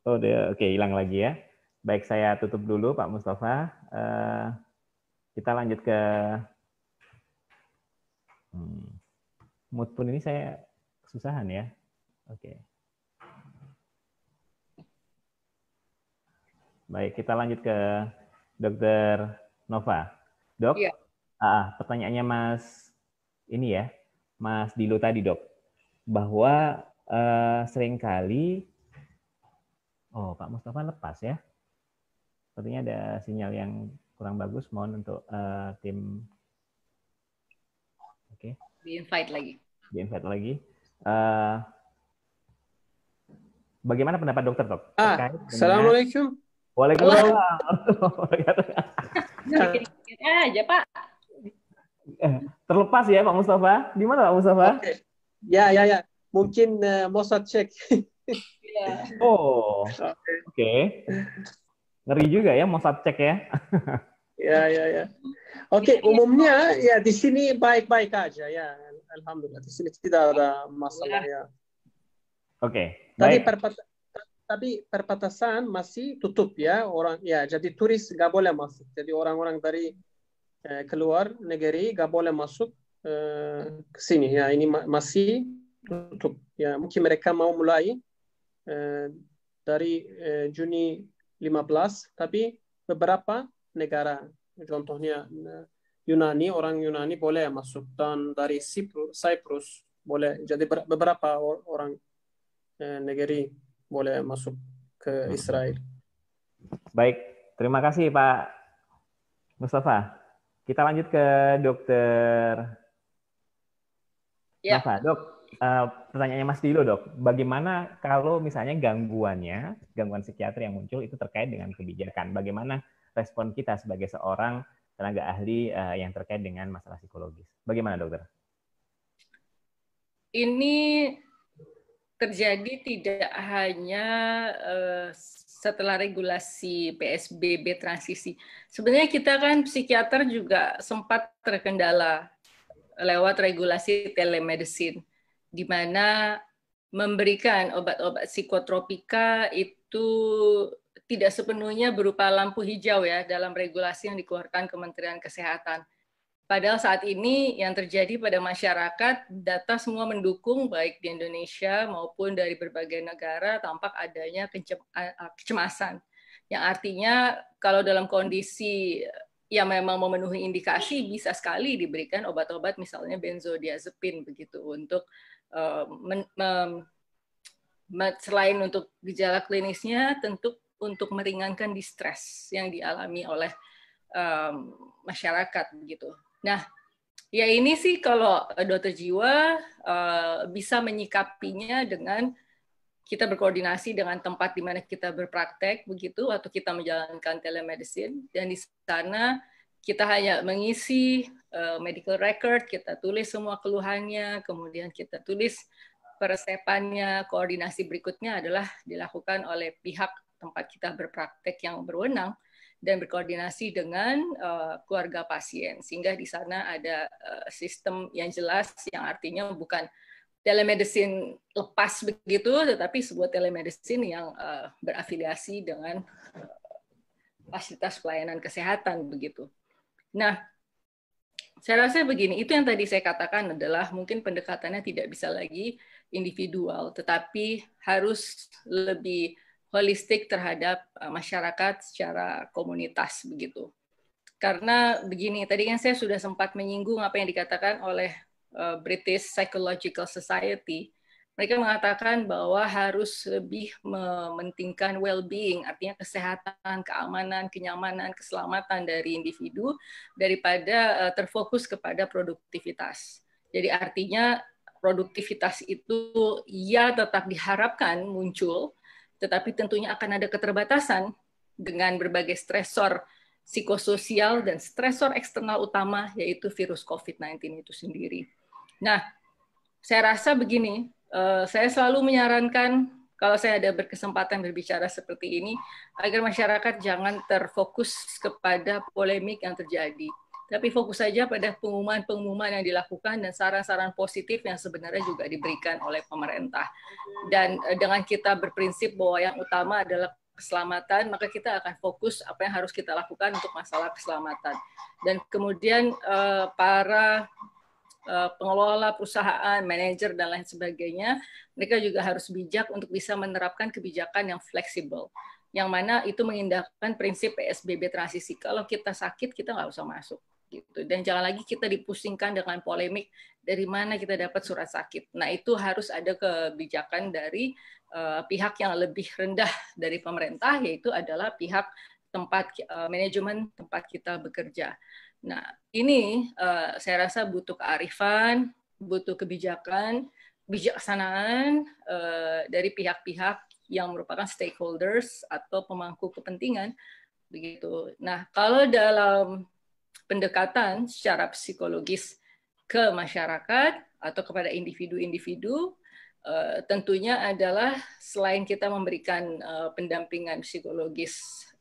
S2: Oh, oke, hilang lagi ya. Baik, saya tutup dulu Pak Mustafa. Uh, kita lanjut ke hmm, mood pun ini saya kesusahan ya. Oke. Baik, kita lanjut ke Dokter Nova. Dok, ya. ah, pertanyaannya Mas ini ya, Mas Dilo tadi dok, bahwa eh, seringkali, oh Pak Mustafa lepas ya, sepertinya ada sinyal yang kurang bagus, mohon untuk eh, tim, oke, okay.
S1: di invite lagi,
S2: di invite lagi. Eh, bagaimana pendapat dokter, Dok? Ah, Assalamualaikum. Waalaikumsalam.
S1: Oh. <laughs> dikit aja, Pak.
S3: Eh, terlepas ya, Pak Mustafa. Di mana, Pak Mustafa? Okay. Ya, ya, ya. Mungkin uh, eh, Mossad cek. yeah. Oh, oke.
S2: Okay. Ngeri juga ya Mossad cek ya.
S3: ya, ya, ya. Oke, okay, iya, iya. umumnya ya di sini baik-baik aja ya. Alhamdulillah di sini tidak ada masalah ya. Oke. Okay, Tadi perbatasan tapi perbatasan masih tutup ya orang ya jadi turis nggak boleh masuk. Jadi orang-orang dari eh, keluar negeri nggak boleh masuk eh, ke sini ya ini ma masih tutup ya mungkin mereka mau mulai eh, dari eh, Juni 15 tapi beberapa negara contohnya eh, Yunani, orang Yunani boleh masuk dan dari Cyprus boleh. Jadi beberapa orang eh, negeri boleh masuk ke hmm. Israel.
S2: Baik, terima kasih Pak Mustafa. Kita lanjut ke dokter ya. Nafa. Dok, eh, pertanyaannya Mas Dilo dok, bagaimana kalau misalnya gangguannya, gangguan psikiatri yang muncul itu terkait dengan kebijakan, bagaimana respon kita sebagai seorang tenaga ahli uh, yang terkait dengan masalah psikologis. Bagaimana dokter?
S1: Ini terjadi tidak hanya uh, setelah regulasi PSBB transisi. Sebenarnya kita kan psikiater juga sempat terkendala lewat regulasi telemedicine, di mana memberikan obat-obat psikotropika itu tidak sepenuhnya berupa lampu hijau ya dalam regulasi yang dikeluarkan Kementerian Kesehatan. Padahal saat ini yang terjadi pada masyarakat, data semua mendukung baik di Indonesia maupun dari berbagai negara tampak adanya kecemasan. Yang artinya kalau dalam kondisi yang memang memenuhi indikasi bisa sekali diberikan obat-obat misalnya benzodiazepin begitu untuk uh, men, men, selain untuk gejala klinisnya tentu untuk meringankan distress yang dialami oleh um, masyarakat begitu. Nah, ya ini sih kalau eh, dokter jiwa uh, bisa menyikapinya dengan kita berkoordinasi dengan tempat di mana kita berpraktek begitu atau kita menjalankan telemedicine dan di sana kita hanya mengisi uh, medical record, kita tulis semua keluhannya, kemudian kita tulis peresepannya, koordinasi berikutnya adalah dilakukan oleh pihak tempat kita berpraktek yang berwenang dan berkoordinasi dengan uh, keluarga pasien sehingga di sana ada uh, sistem yang jelas yang artinya bukan telemedicine lepas begitu tetapi sebuah telemedicine yang uh, berafiliasi dengan uh, fasilitas pelayanan kesehatan begitu. Nah, saya rasa begini, itu yang tadi saya katakan adalah mungkin pendekatannya tidak bisa lagi individual, tetapi harus lebih holistik terhadap eh, masyarakat secara komunitas begitu. Karena begini, tadi kan saya sudah sempat menyinggung apa yang dikatakan oleh eh, British Psychological Society. Mereka mengatakan bahwa harus lebih mementingkan well-being, artinya kesehatan, keamanan, kenyamanan, keselamatan dari individu daripada eh, terfokus kepada produktivitas. Jadi artinya produktivitas itu ya tetap diharapkan muncul, tetapi tentunya akan ada keterbatasan dengan berbagai stresor psikososial dan stresor eksternal utama yaitu virus COVID-19 itu sendiri. Nah, saya rasa begini, eh, saya selalu menyarankan kalau saya ada berkesempatan berbicara seperti ini agar masyarakat jangan terfokus kepada polemik yang terjadi tapi fokus saja pada pengumuman-pengumuman yang dilakukan dan saran-saran positif yang sebenarnya juga diberikan oleh pemerintah. Dan eh, dengan kita berprinsip bahwa yang utama adalah keselamatan, maka kita akan fokus apa yang harus kita lakukan untuk masalah keselamatan. Dan kemudian eh, para eh, pengelola perusahaan, manajer dan lain sebagainya, mereka juga harus bijak untuk bisa menerapkan kebijakan yang fleksibel yang mana itu mengindahkan prinsip PSBB transisi. Kalau kita sakit, kita nggak usah masuk gitu. Dan jangan lagi kita dipusingkan dengan polemik dari mana kita dapat surat sakit. Nah, itu harus ada kebijakan dari uh, pihak yang lebih rendah dari pemerintah yaitu adalah pihak tempat uh, manajemen tempat kita bekerja. Nah, ini uh, saya rasa butuh kearifan, butuh kebijakan, bijaksanaan uh, dari pihak-pihak yang merupakan stakeholders atau pemangku kepentingan begitu. Nah, kalau dalam pendekatan secara psikologis ke masyarakat atau kepada individu-individu eh, tentunya adalah selain kita memberikan eh, pendampingan psikologis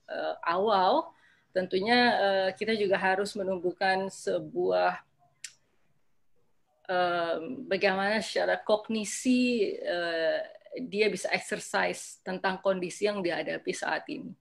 S1: eh, awal tentunya kita juga harus menumbuhkan sebuah bagaimana secara kognisi dia bisa exercise tentang kondisi yang dihadapi saat ini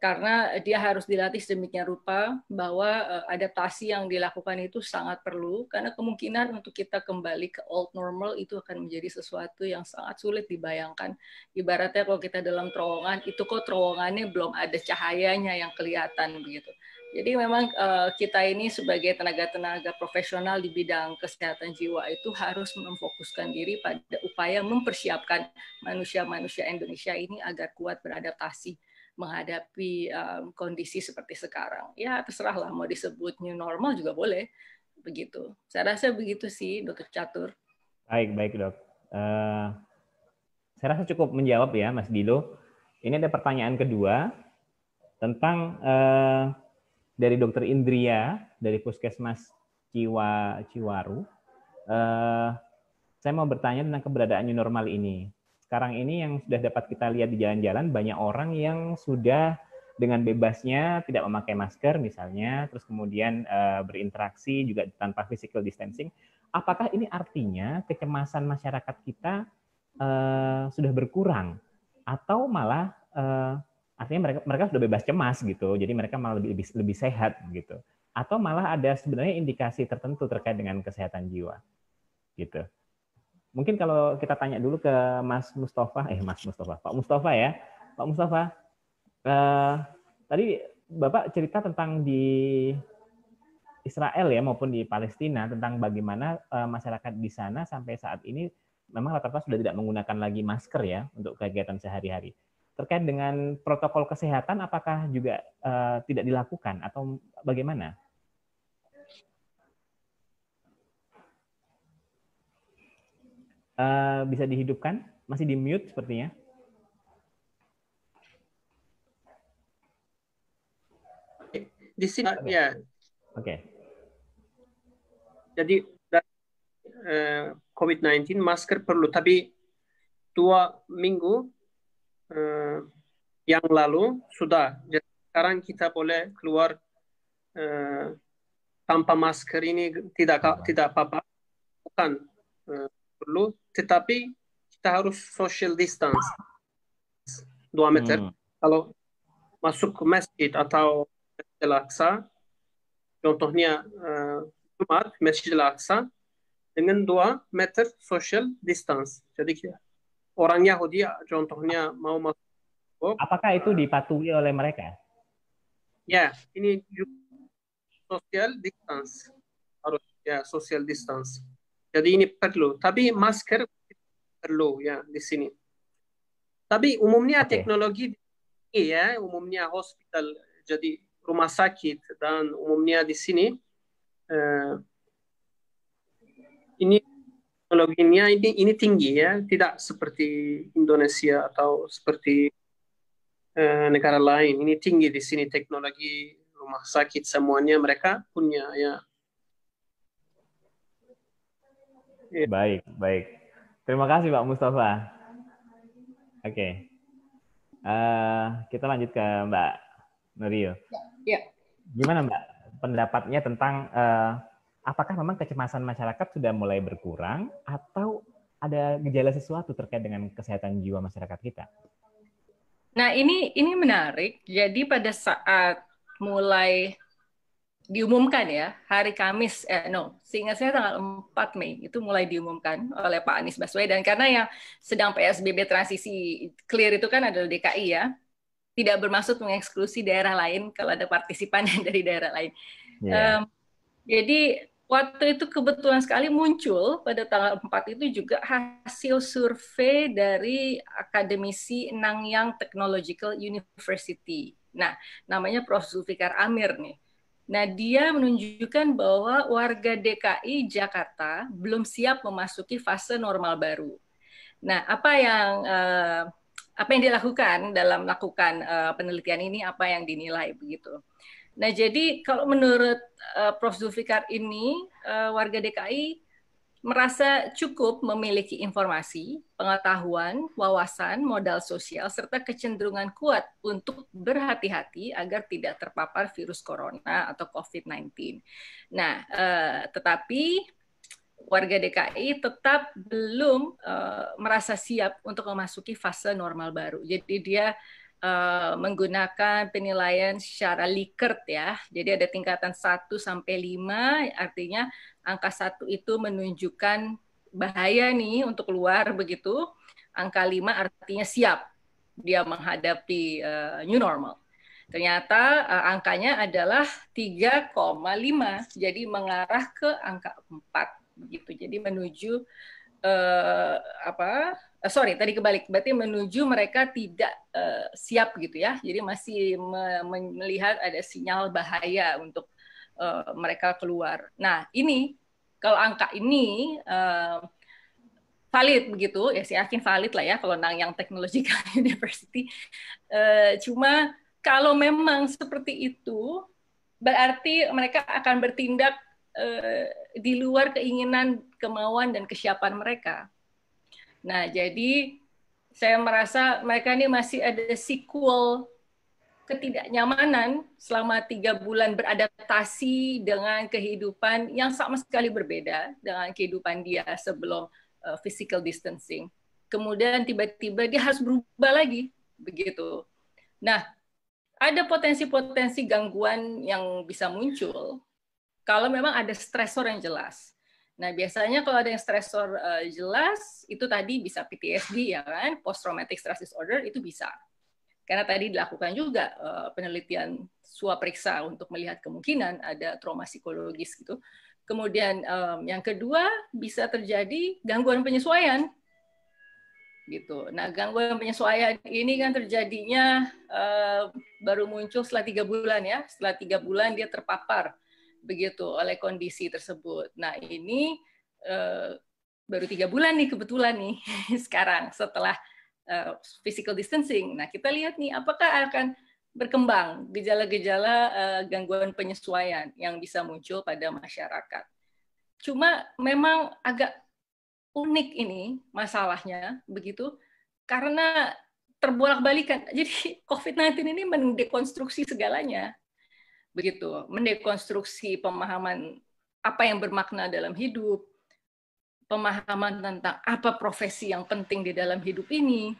S1: karena dia harus dilatih sedemikian rupa bahwa eh, adaptasi yang dilakukan itu sangat perlu karena kemungkinan untuk kita kembali ke old normal itu akan menjadi sesuatu yang sangat sulit dibayangkan. Ibaratnya kalau kita dalam terowongan itu kok terowongannya belum ada cahayanya yang kelihatan begitu. Jadi memang eh, kita ini sebagai tenaga-tenaga profesional di bidang kesehatan jiwa itu harus memfokuskan diri pada upaya mempersiapkan manusia-manusia Indonesia ini agar kuat beradaptasi menghadapi um, kondisi seperti sekarang. Ya terserahlah mau disebut new normal juga boleh begitu. Saya rasa begitu sih dokter Catur.
S2: Baik baik dok. Uh, saya rasa cukup menjawab ya Mas Dilo. Ini ada pertanyaan kedua tentang uh, dari dokter Indria dari Puskesmas Ciwa Ciwaru. Uh, saya mau bertanya tentang keberadaan new normal ini sekarang ini yang sudah dapat kita lihat di jalan-jalan banyak orang yang sudah dengan bebasnya tidak memakai masker misalnya, terus kemudian uh, berinteraksi juga tanpa physical distancing. Apakah ini artinya kecemasan masyarakat kita uh, sudah berkurang atau malah uh, artinya mereka mereka sudah bebas cemas gitu, jadi mereka malah lebih lebih, lebih sehat gitu, atau malah ada sebenarnya indikasi tertentu terkait dengan kesehatan jiwa gitu. Mungkin kalau kita tanya dulu ke Mas Mustafa, eh Mas Mustafa, Pak Mustafa ya, Pak Mustafa. uh, tadi Bapak cerita tentang di Israel ya maupun di Palestina tentang bagaimana uh, masyarakat di sana sampai saat ini memang rata-rata sudah tidak menggunakan lagi masker ya untuk kegiatan sehari-hari. Terkait dengan protokol kesehatan, apakah juga uh, tidak dilakukan atau bagaimana? Eh, bisa dihidupkan? Masih di mute sepertinya.
S3: Di sini ya. Oke. Okay. Jadi uh, eh, COVID-19 masker perlu, tapi dua minggu eh, yang lalu sudah. Jadi sekarang kita boleh keluar tanpa masker ini tidak tidak apa-apa. Bukan perlu tetapi kita harus social distance dua meter. Hmm. Kalau masuk masjid atau Masjid Al-Aqsa, contohnya uh, Jumat Masjid Al-Aqsa dengan dua meter social distance. Jadi orang Yahudi contohnya mau masuk.
S2: Apakah itu dipatuhi oleh mereka?
S3: Ya, ini social distance harus ya social distance jadi ini perlu tapi masker perlu ya di sini tapi umumnya okay. teknologi ya umumnya hospital jadi rumah sakit dan umumnya di sini uh, ini teknologinya ini, ini tinggi ya tidak seperti Indonesia atau seperti uh, negara lain ini tinggi di sini teknologi rumah sakit semuanya mereka punya ya
S2: Yeah. Baik, baik. Terima kasih Pak Mustafa. Oke. Okay. Uh, eh, kita lanjut ke Mbak Nurio. Yeah. Ya. Gimana Mbak pendapatnya tentang uh, apakah memang kecemasan masyarakat sudah mulai berkurang atau ada gejala sesuatu terkait dengan kesehatan jiwa masyarakat kita?
S1: Nah, ini ini menarik. Jadi pada saat mulai diumumkan ya hari Kamis eh no seingat saya tanggal 4 Mei itu mulai diumumkan oleh Pak Anies Baswedan karena yang sedang PSBB transisi clear itu kan adalah DKI ya tidak bermaksud mengeksklusi daerah lain kalau ada partisipan yang <laughs> dari daerah lain yeah. Iya. um, jadi waktu itu kebetulan sekali muncul pada tanggal 4 itu juga hasil survei dari akademisi Nanyang Technological University nah namanya Prof Zulfikar Amir nih Nah, dia menunjukkan bahwa warga DKI Jakarta belum siap memasuki fase normal baru. Nah, apa yang uh, apa yang dilakukan dalam melakukan uh, penelitian ini apa yang dinilai begitu. Nah, jadi kalau menurut uh, Prof Zulfikar ini uh, warga DKI merasa cukup memiliki informasi, pengetahuan, wawasan, modal sosial, serta kecenderungan kuat untuk berhati-hati agar tidak terpapar virus corona atau COVID-19. Nah, eh, tetapi warga DKI tetap belum eh, merasa siap untuk memasuki fase normal baru. Jadi dia Uh, menggunakan penilaian secara Likert ya. Jadi ada tingkatan 1 sampai 5 artinya angka satu itu menunjukkan bahaya nih untuk keluar begitu. Angka lima artinya siap dia menghadapi uh, new normal. Ternyata uh, angkanya adalah 3,5. Jadi mengarah ke angka 4 begitu. Jadi menuju uh, apa? Uh, sorry, tadi kebalik. Berarti menuju mereka tidak uh, siap gitu ya. Jadi masih me melihat ada sinyal bahaya untuk uh, mereka keluar. Nah ini kalau angka ini uh, valid begitu ya saya yakin valid lah ya kalau yang technological <laughs> university uh, cuma kalau memang seperti itu berarti mereka akan bertindak uh, di luar keinginan kemauan dan kesiapan mereka nah jadi saya merasa mereka ini masih ada sequel ketidaknyamanan selama tiga bulan beradaptasi dengan kehidupan yang sama sekali berbeda dengan kehidupan dia sebelum uh, physical distancing. Kemudian tiba-tiba dia harus berubah lagi, begitu. Nah, ada potensi-potensi gangguan yang bisa muncul kalau memang ada stresor yang jelas. Nah, biasanya kalau ada yang stresor uh, jelas, itu tadi bisa PTSD ya kan, post traumatic stress disorder itu bisa karena tadi dilakukan juga uh, penelitian suap periksa untuk melihat kemungkinan ada trauma psikologis gitu. Kemudian um, yang kedua bisa terjadi gangguan penyesuaian gitu. Nah gangguan penyesuaian ini kan terjadinya uh, baru muncul setelah tiga bulan ya, setelah tiga bulan dia terpapar begitu oleh kondisi tersebut. Nah ini uh, baru tiga bulan nih kebetulan nih <laughs> sekarang setelah Eh, physical distancing. Nah, kita lihat nih apakah akan berkembang gejala-gejala uh, gangguan penyesuaian yang bisa muncul pada masyarakat. Cuma memang agak unik ini masalahnya begitu karena terbolak-balikan. <laughs> Jadi COVID-19 ini mendekonstruksi segalanya. Begitu, mendekonstruksi pemahaman apa yang bermakna dalam hidup, pemahaman tentang apa profesi yang penting di dalam hidup ini.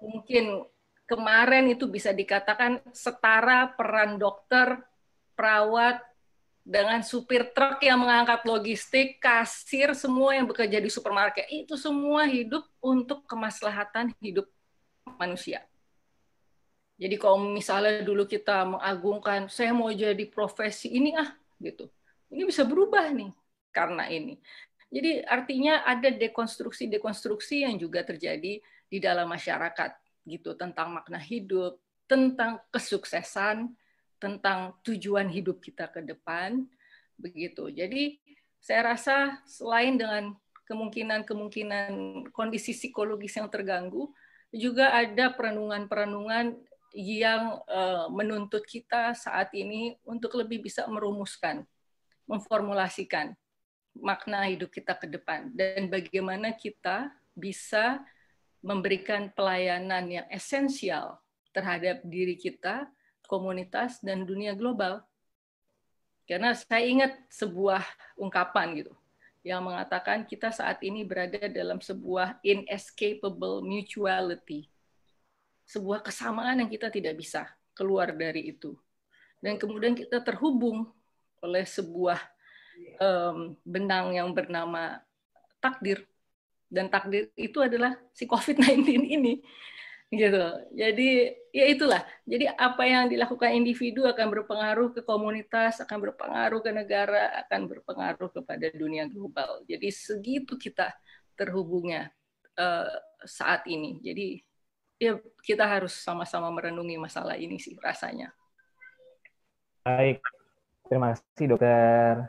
S1: Mungkin kemarin itu bisa dikatakan setara peran dokter, perawat, dengan supir truk yang mengangkat logistik, kasir, semua yang bekerja di supermarket, itu semua hidup untuk kemaslahatan hidup manusia. Jadi kalau misalnya dulu kita mengagungkan, saya mau jadi profesi ini ah, gitu. Ini bisa berubah nih karena ini. Jadi artinya ada dekonstruksi-dekonstruksi yang juga terjadi di dalam masyarakat gitu tentang makna hidup, tentang kesuksesan, tentang tujuan hidup kita ke depan begitu. Jadi saya rasa selain dengan kemungkinan-kemungkinan kondisi psikologis yang terganggu, juga ada perenungan-perenungan yang eh, menuntut kita saat ini untuk lebih bisa merumuskan, memformulasikan makna hidup kita ke depan dan bagaimana kita bisa memberikan pelayanan yang esensial terhadap diri kita, komunitas, dan dunia global. Karena saya ingat sebuah ungkapan gitu yang mengatakan kita saat ini berada dalam sebuah inescapable mutuality. Sebuah kesamaan yang kita tidak bisa keluar dari itu. Dan kemudian kita terhubung oleh sebuah um, benang yang bernama takdir dan takdir itu adalah si COVID-19 ini gitu. Jadi ya itulah. Jadi apa yang dilakukan individu akan berpengaruh ke komunitas, akan berpengaruh ke negara, akan berpengaruh kepada dunia global. Jadi segitu kita terhubungnya uh, saat ini. Jadi ya kita harus sama-sama merenungi masalah ini sih rasanya.
S2: Baik. Terima kasih, Dokter.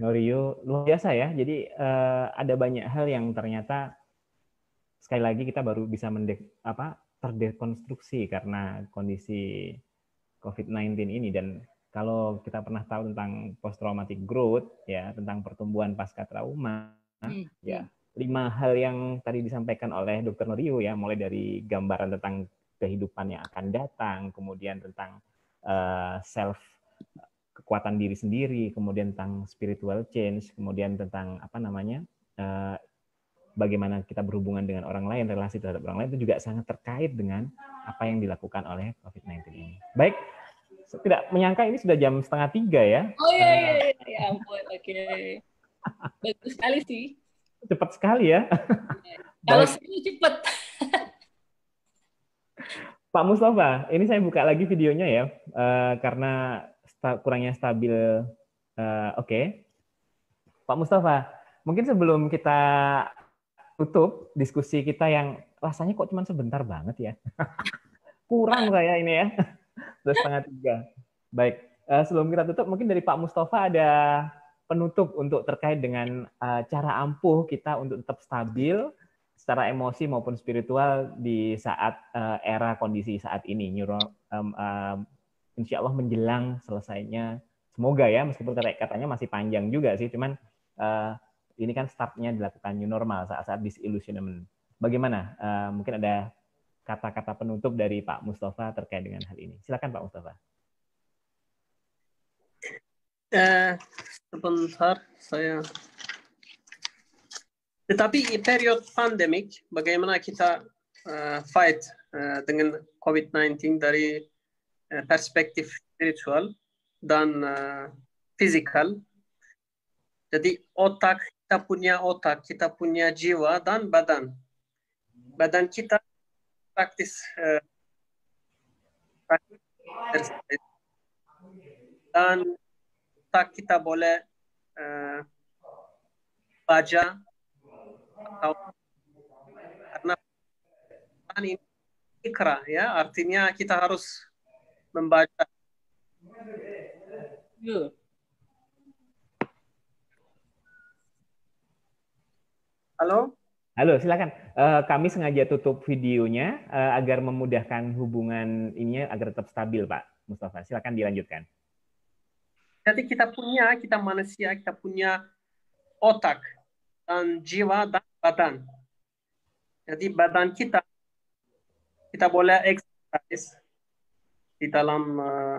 S2: Norio luar biasa ya. Jadi uh, ada banyak hal yang ternyata sekali lagi kita baru bisa mendek apa terdekonstruksi karena kondisi COVID-19 ini dan kalau kita pernah tahu tentang post traumatic growth ya tentang pertumbuhan pasca trauma hmm. ya hmm. lima hal yang tadi disampaikan oleh Dr. Norio ya mulai dari gambaran tentang kehidupan yang akan datang kemudian tentang uh, self kekuatan diri sendiri, kemudian tentang spiritual change, kemudian tentang apa namanya eh, bagaimana kita berhubungan dengan orang lain, relasi terhadap orang lain itu juga sangat terkait dengan apa yang dilakukan oleh COVID-19 ini. Baik, tidak menyangka ini sudah jam setengah tiga ya. Oh iya, iya, iya, iya. ya ampun, oke. Okay. Bagus sekali sih. Cepat sekali ya. <laughs> Kalau sini cepat. Pak Mustafa, ini saya buka lagi videonya ya, uh, karena kurangnya stabil uh, oke okay. Pak Mustafa mungkin sebelum kita tutup diskusi kita yang rasanya kok cuma sebentar banget ya <laughs> kurang saya ini ya sudah <laughs> setengah tiga baik uh, sebelum kita tutup mungkin dari Pak Mustafa ada penutup untuk terkait dengan uh, cara ampuh kita untuk tetap stabil secara emosi maupun spiritual di saat uh, era kondisi saat ini neuro um, uh, insya Allah menjelang selesainya semoga ya meskipun katanya masih panjang juga sih cuman uh, ini kan startnya dilakukan new normal saat-saat disillusionment. Bagaimana? Uh, mungkin ada kata-kata penutup dari Pak Mustafa terkait dengan hal ini. Silakan Pak Mustafa.
S3: Uh, sebentar saya. Tetapi period pandemik, bagaimana kita uh, fight uh, dengan COVID-19 dari perspektif spiritual dan uh, Jadi otak kita punya otak, kita punya jiwa dan badan. Badan kita praktis eh, praktis dan otak kita boleh uh, baca atau karena ini ikra ya artinya kita harus membaca. Ya. Halo?
S2: Halo, silakan. Uh, kami sengaja tutup videonya uh, agar memudahkan hubungan ini agar tetap stabil, Pak Mustafa. Silakan dilanjutkan.
S3: Jadi kita punya, kita manusia, kita punya otak dan jiwa dan badan. Jadi badan kita kita boleh exercise di dalam uh,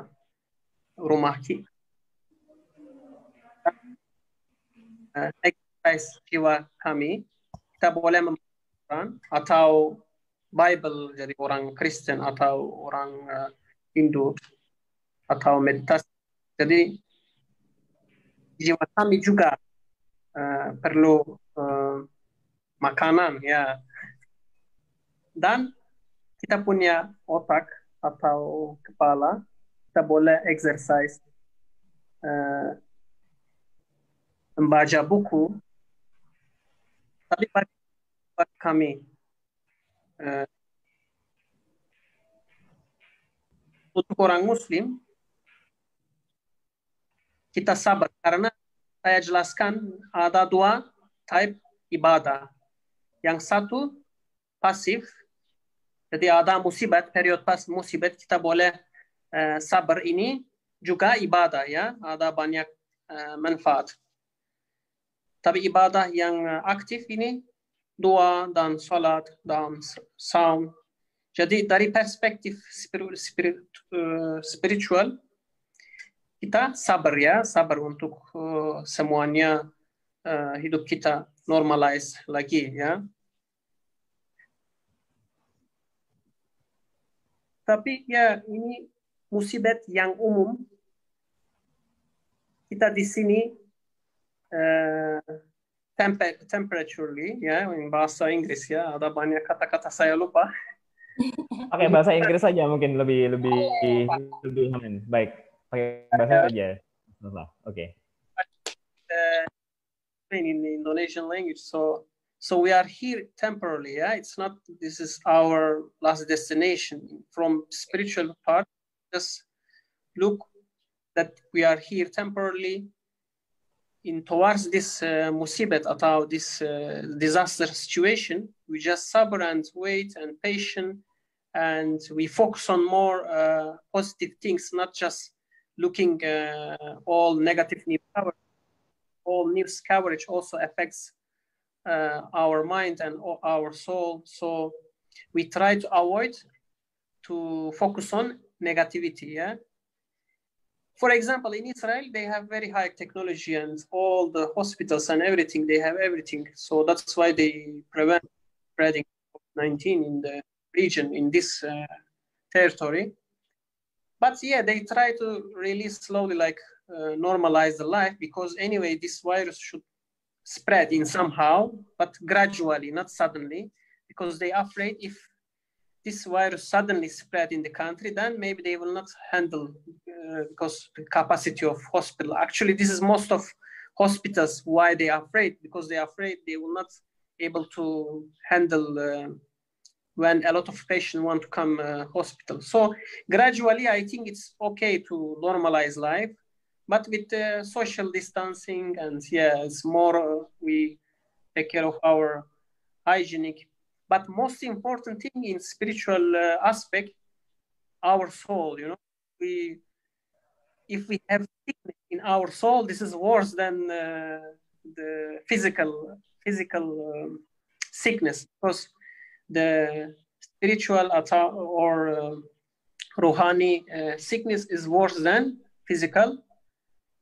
S3: rumah kita. Uh, exercise jiwa kami, kita boleh membaca atau Bible jadi orang Kristen atau orang uh, Hindu atau meditasi. Jadi jiwa kami juga uh, perlu uh, makanan ya. Dan kita punya otak atau kepala, kita boleh exercise uh, membaca buku. Tapi bagi kami, uh, untuk orang Muslim, kita sabar karena saya jelaskan ada dua type ibadah. Yang satu pasif, jadi ada musibat, period pas musibat kita boleh uh, sabar ini juga ibadah ya, ada banyak uh, manfaat. Tapi ibadah yang aktif ini doa dan sholat dan saum. Jadi dari perspektif eh, spiritual, kita sabar ya, sabar untuk semuanya hidup kita normalize lagi ya. Tapi ya ini musibah yang umum. Kita di sini uh, eh, temper temperaturely ya yeah, bahasa Inggris ya ada banyak kata-kata saya lupa. Oke bahasa Inggris
S2: saja mungkin lebih lebih oh, lebih aman. Baik, pakai bahasa saja. Oke. Okay.
S3: Uh, in Indonesian language so So we are here temporarily. Yeah, it's not. This is our last destination. From spiritual part, just look that we are here temporarily. In towards this uh, musibet, atau this uh, disaster situation, we just suffer and wait and patient, and we focus on more uh, positive things, not just looking uh, all negative news coverage. All news coverage also affects uh, our mind and our soul. So we try to avoid to focus on negativity. Yeah. For example, in Israel, they have very high technology and all the hospitals and everything. They have everything. So that's why they prevent spreading 19 in the region in this uh, territory. But yeah, they try to release slowly, like uh, normalize the life, because anyway, this virus should spreading somehow, but gradually, not suddenly, because they are afraid if this virus suddenly spread in the country, then maybe they will not handle uh, because the capacity of hospital. Actually, this is most of hospitals why they are afraid because they are afraid they will not able to handle uh, when a lot of patients want to come uh, hospital. So gradually, I think it's okay to normalize life but with uh, social distancing and yeah, it's more we take care of our hygienic. But most important thing in spiritual uh, aspect, our soul. You know, we if we have in our soul, this is worse than uh, the physical physical um, sickness because the spiritual or uh, rohani uh, sickness is worse than physical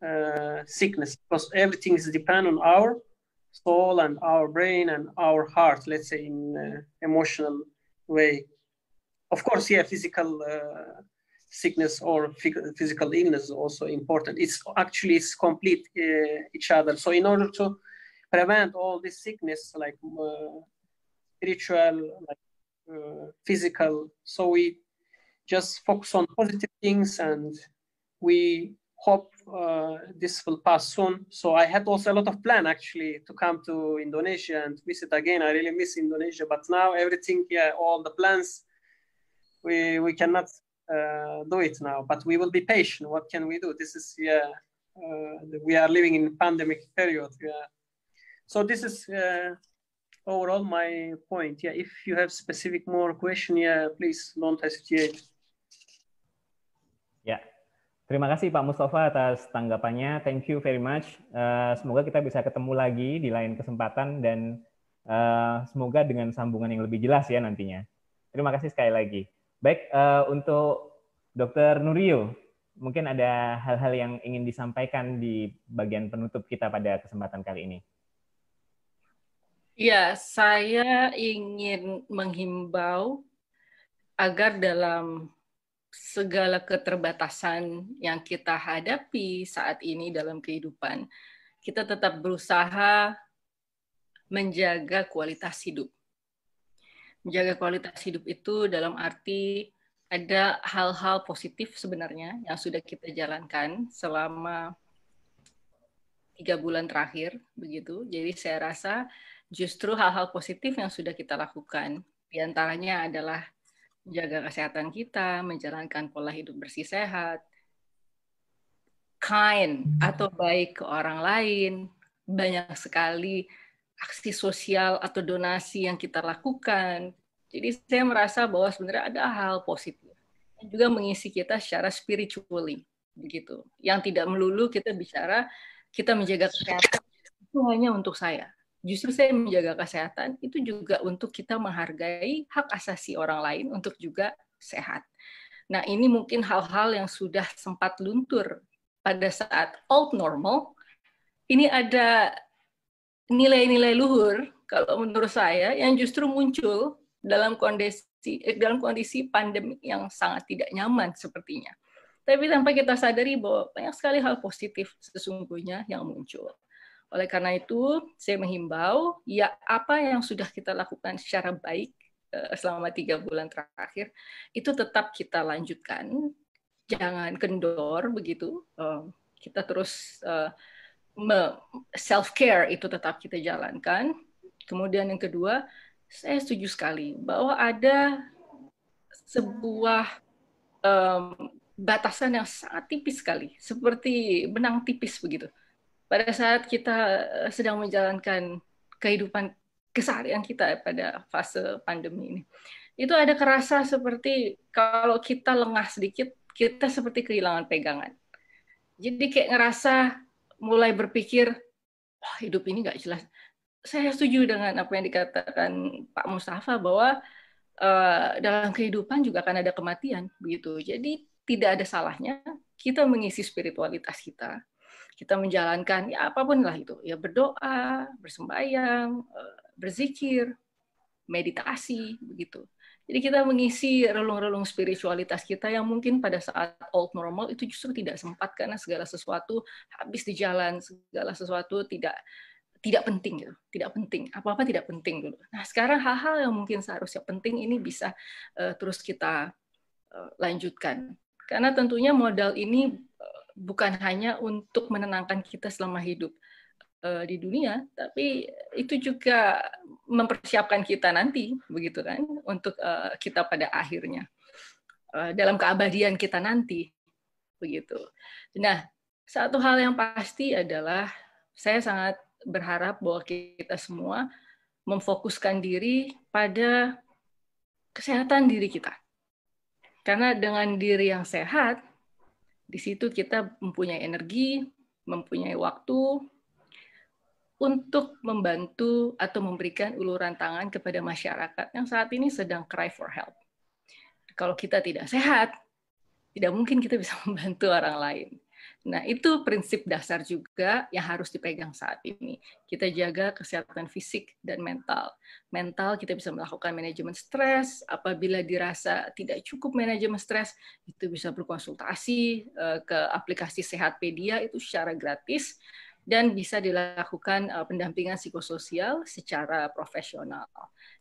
S3: uh, sickness because everything is depend on our soul and our brain and our heart let's say in uh, emotional way of course yeah physical uh, sickness or physical illness is also important it's actually it's complete uh, each other so in order to prevent all this sickness like uh, spiritual like physical so we just focus on positive things and we hope uh, this will pass soon. So I had also a lot of plan actually to come to Indonesia and visit again. I really miss Indonesia, but now everything, yeah, all the plans, we we cannot uh, do it now. But we will be patient. What can we do? This is yeah, uh, we are living in pandemic period. Yeah. So this is uh, overall my point. Yeah, if you have specific more question, yeah, please don't hesitate.
S2: Terima kasih Pak Mustafa atas tanggapannya. Thank you very much. Uh, semoga kita bisa ketemu lagi di lain kesempatan dan uh, semoga dengan sambungan yang lebih jelas ya nantinya. Terima kasih sekali lagi. Baik, uh, untuk Dr. Nurio, mungkin ada hal-hal yang ingin disampaikan di bagian penutup kita pada kesempatan kali ini.
S1: Ya, saya ingin menghimbau agar dalam segala keterbatasan yang kita hadapi saat ini dalam kehidupan, kita tetap berusaha menjaga kualitas hidup. Menjaga kualitas hidup itu dalam arti ada hal-hal positif sebenarnya yang sudah kita jalankan selama tiga bulan terakhir begitu. Jadi saya rasa justru hal-hal positif yang sudah kita lakukan. diantaranya adalah menjaga kesehatan kita, menjalankan pola hidup bersih sehat, kind atau baik ke orang lain, banyak sekali aksi sosial atau donasi yang kita lakukan. Jadi saya merasa bahwa sebenarnya ada hal positif dan juga mengisi kita secara spiritually begitu. Yang tidak melulu kita bicara kita menjaga kesehatan itu hanya untuk saya justru saya menjaga kesehatan itu juga untuk kita menghargai hak asasi orang lain untuk juga sehat. Nah, ini mungkin hal-hal yang sudah sempat luntur pada saat old normal. Ini ada nilai-nilai luhur kalau menurut saya yang justru muncul dalam kondisi eh, dalam kondisi pandemi yang sangat tidak nyaman sepertinya. Tapi tanpa kita sadari bahwa banyak sekali hal positif sesungguhnya yang muncul. Oleh karena itu, saya menghimbau, ya apa yang sudah kita lakukan secara baik eh, selama tiga bulan terakhir, itu tetap kita lanjutkan. Jangan kendor begitu. Eh, kita terus eh, self-care itu tetap kita jalankan. Kemudian yang kedua, saya setuju sekali bahwa ada sebuah um, batasan yang sangat tipis sekali, seperti benang tipis begitu pada saat kita eh, sedang menjalankan kehidupan keseharian kita pada fase pandemi ini. Itu ada kerasa seperti kalau kita lengah sedikit, kita seperti kehilangan pegangan. Jadi kayak ngerasa mulai berpikir, wah hidup ini nggak jelas. Saya setuju dengan apa yang dikatakan Pak Mustafa bahwa uh, dalam kehidupan juga akan ada kematian begitu. Jadi tidak ada salahnya kita mengisi spiritualitas kita kita menjalankan ya apapun lah itu ya berdoa bersembahyang eh, berzikir meditasi begitu jadi kita mengisi relung-relung spiritualitas kita yang mungkin pada saat old normal itu justru tidak sempat karena segala sesuatu habis di jalan segala sesuatu tidak tidak penting gitu, tidak penting, apa-apa tidak penting dulu. Nah, sekarang hal-hal yang mungkin seharusnya penting ini bisa uh, terus kita uh, lanjutkan. Karena tentunya modal ini uh, bukan hanya untuk menenangkan kita selama hidup uh, di dunia, tapi itu juga mempersiapkan kita nanti, begitu kan, untuk uh, kita pada akhirnya uh, dalam keabadian kita nanti, begitu. Nah, satu hal yang pasti adalah saya sangat berharap bahwa kita semua memfokuskan diri pada kesehatan diri kita. Karena dengan diri yang sehat, di situ kita mempunyai energi, mempunyai waktu untuk membantu atau memberikan uluran tangan kepada masyarakat yang saat ini sedang cry for help. Kalau kita tidak sehat, tidak mungkin kita bisa <laughs> membantu orang lain. Nah, itu prinsip dasar juga yang harus dipegang saat ini. Kita jaga kesehatan fisik dan mental. Mental kita bisa melakukan manajemen stres, apabila dirasa tidak cukup manajemen stres, itu bisa berkonsultasi eh, ke aplikasi Sehatpedia itu secara gratis dan bisa dilakukan eh, pendampingan psikososial secara profesional.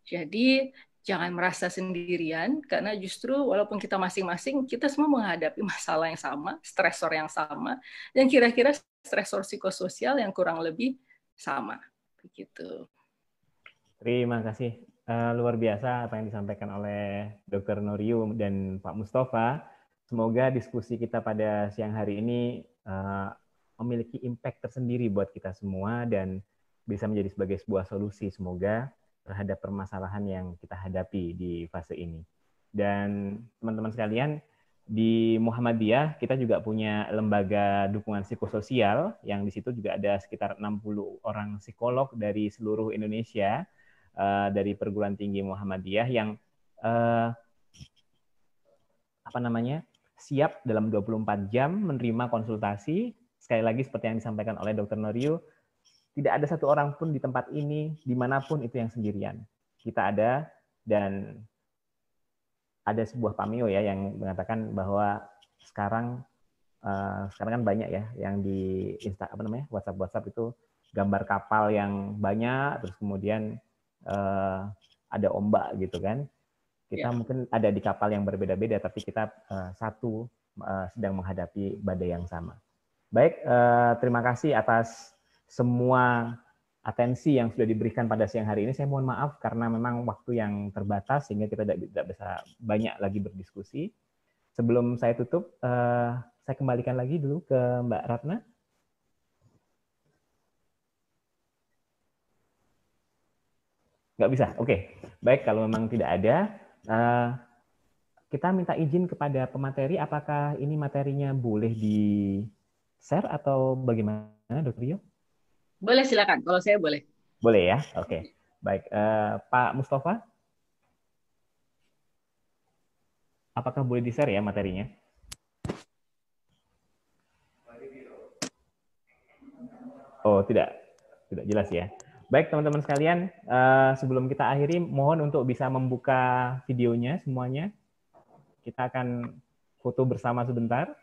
S1: Jadi jangan merasa sendirian karena justru walaupun kita masing-masing kita semua menghadapi <laughs> masalah yang sama, stresor yang sama dan kira-kira stresor psikososial yang kurang lebih sama
S2: begitu. Terima kasih. Uh, luar biasa apa yang disampaikan oleh Dr. Norium dan Pak Mustafa. Semoga diskusi kita pada siang hari ini uh, memiliki impact tersendiri buat kita semua dan bisa menjadi sebagai sebuah solusi. Semoga terhadap permasalahan yang kita hadapi di fase ini. Dan teman-teman sekalian, di Muhammadiyah kita juga punya lembaga dukungan psikososial yang di situ juga ada sekitar 60 orang psikolog dari seluruh Indonesia eh, dari perguruan tinggi Muhammadiyah yang uh, apa namanya? siap dalam 24 jam menerima konsultasi sekali lagi seperti yang disampaikan oleh Dr. Norio tidak ada satu orang pun di tempat ini, dimanapun itu yang sendirian. Kita ada dan ada sebuah pameo ya yang mengatakan bahwa sekarang uh, sekarang kan banyak ya yang di Insta, apa namanya WhatsApp WhatsApp itu gambar kapal yang banyak terus kemudian uh, ada ombak gitu kan kita ya. mungkin ada di kapal yang berbeda-beda tapi kita uh, satu uh, sedang menghadapi badai yang sama baik uh, terima kasih atas semua atensi yang sudah diberikan pada siang hari ini. Saya mohon maaf karena memang waktu yang terbatas sehingga kita tidak, bisa banyak lagi berdiskusi. Sebelum saya tutup, eh, saya kembalikan lagi dulu ke Mbak Ratna. Nggak bisa, oke. Okay. Baik, kalau memang tidak ada, eh, kita minta izin kepada pemateri, apakah ini materinya boleh di-share atau bagaimana, Dr. Rio?
S1: Boleh silakan, kalau saya boleh.
S2: Boleh ya, oke. Okay. Baik, uh, Pak Mustafa, apakah boleh di share ya materinya? Oh tidak, tidak jelas ya. Baik teman-teman sekalian, eh, sebelum kita akhiri, mohon untuk bisa membuka videonya semuanya. Kita akan foto bersama sebentar.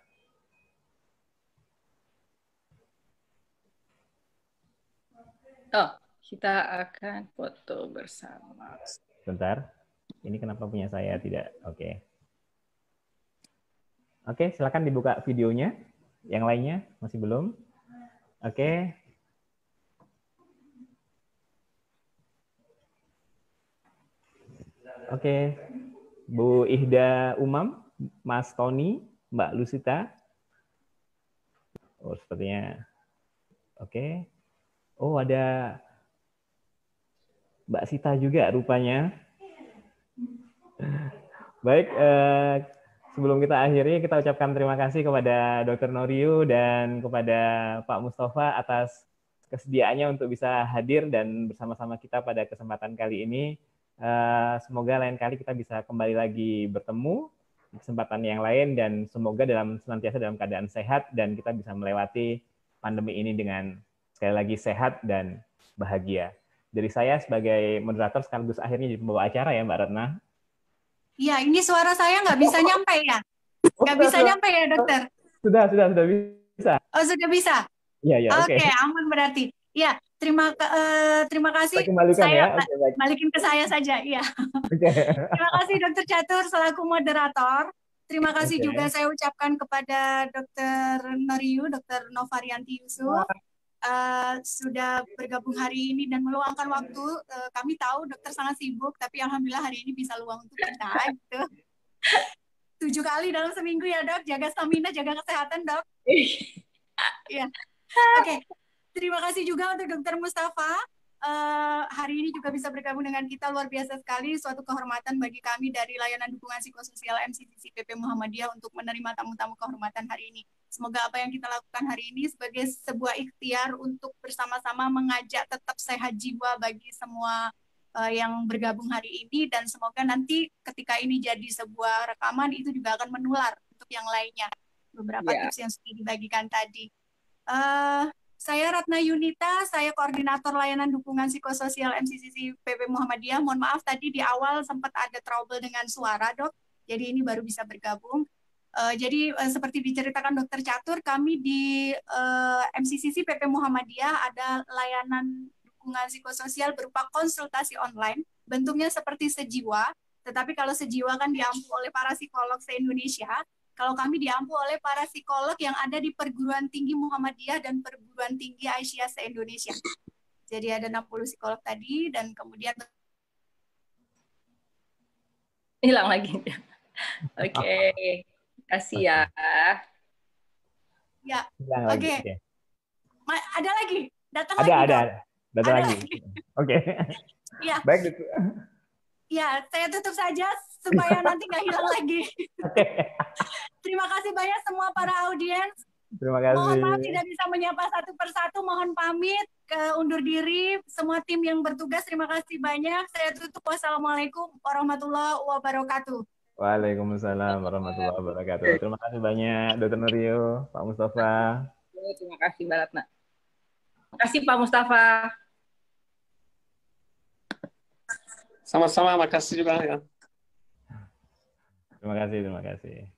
S1: Oh, kita akan foto bersama.
S2: Sebentar, Ini kenapa punya saya tidak? Oke. Okay. Oke, okay, silakan dibuka videonya. Yang lainnya masih belum? Oke. Okay. Oke. Okay. Bu Ihda Umam, Mas Tony, Mbak Lusita. Oh, sepertinya oke. Okay. Oh, ada Mbak Sita juga rupanya. Baik, eh, sebelum kita akhiri, kita ucapkan terima kasih kepada Dr. Noriu dan kepada Pak Mustafa atas kesediaannya untuk bisa hadir dan bersama-sama kita pada kesempatan kali ini. Eh, semoga lain kali kita bisa kembali lagi bertemu kesempatan yang lain dan semoga dalam senantiasa dalam keadaan sehat dan kita bisa melewati pandemi ini dengan sekali lagi sehat dan bahagia. Dari saya sebagai moderator sekaligus akhirnya jadi pembawa acara ya Mbak Ratna.
S4: Iya, ini suara saya nggak bisa nyampe ya?
S2: Nggak oh, bisa sudah, nyampe ya dokter? Sudah, sudah, sudah bisa. Oh,
S4: sudah bisa?
S3: Iya, iya, oke. Okay. okay,
S4: aman berarti. Iya, terima uh, terima kasih. saya, ya. Okay, balikin ke saya saja, iya. Okay. terima kasih dokter Catur selaku moderator. Terima kasih okay. juga saya ucapkan kepada Dokter Noriu, Dokter Novarianti Yusuf. Wow Eh, sudah bergabung hari ini dan meluangkan waktu. Uh, kami tahu dokter sangat sibuk, tapi alhamdulillah hari ini bisa luang untuk kita <laughs> gitu. Tujuh kali dalam seminggu ya dok, jaga stamina, jaga kesehatan dok. <laughs> Iya. Oke, okay. terima kasih juga untuk dokter Mustafa uh, hari ini juga bisa bergabung dengan kita luar biasa sekali suatu kehormatan bagi kami dari layanan dukungan psikososial MCDC PP Muhammadiyah untuk menerima tamu-tamu kehormatan hari ini. Semoga apa yang kita lakukan hari ini sebagai sebuah ikhtiar untuk bersama-sama mengajak tetap sehat jiwa bagi semua uh, yang bergabung hari ini dan semoga nanti ketika ini jadi sebuah rekaman itu juga akan menular untuk yang lainnya beberapa yeah. tips yang sudah dibagikan tadi. Uh, saya Ratna Yunita, saya koordinator layanan dukungan psikososial MCCC PP Muhammadiyah. Mohon maaf tadi di awal sempat ada trouble dengan suara, Dok. Jadi ini baru bisa bergabung. Uh, jadi uh, seperti diceritakan Dokter Catur, kami di uh, eh, MCCC PP Muhammadiyah ada layanan dukungan psikososial berupa konsultasi online. Bentuknya seperti sejiwa, tetapi kalau sejiwa kan diampu oleh para psikolog se-Indonesia, kalau kami diampu oleh para psikolog yang ada di perguruan tinggi Muhammadiyah dan perguruan tinggi Asia se-Indonesia. Jadi ada 60 psikolog tadi
S1: dan kemudian hilang lagi. <laughs> Oke. okay kasih ya. Ya. Oke. Okay.
S2: okay.
S1: Ada lagi. Datang
S4: ada, lagi. Ada, dong. ada.
S2: Datang ada lagi. lagi. Oke. Okay.
S3: ya. Baik. Gitu.
S4: Ya, saya tutup saja supaya iya. nanti nggak hilang lagi. Terima kasih banyak semua para audiens.
S3: Terima kasih. Mohon maaf
S2: tidak
S4: bisa menyapa satu persatu. Mohon pamit, ke undur diri. Semua tim yang bertugas, terima kasih banyak. Saya tutup. Wassalamualaikum warahmatullahi wabarakatuh.
S2: Waalaikumsalam warahmatullahi wabarakatuh. Terima kasih banyak Dokter Nurio, Pak Mustafa.
S1: Terima kasih Ratna. Terima kasih Pak Mustafa.
S3: Sama-sama, makasih juga ya. Terima
S2: kasih, terima kasih.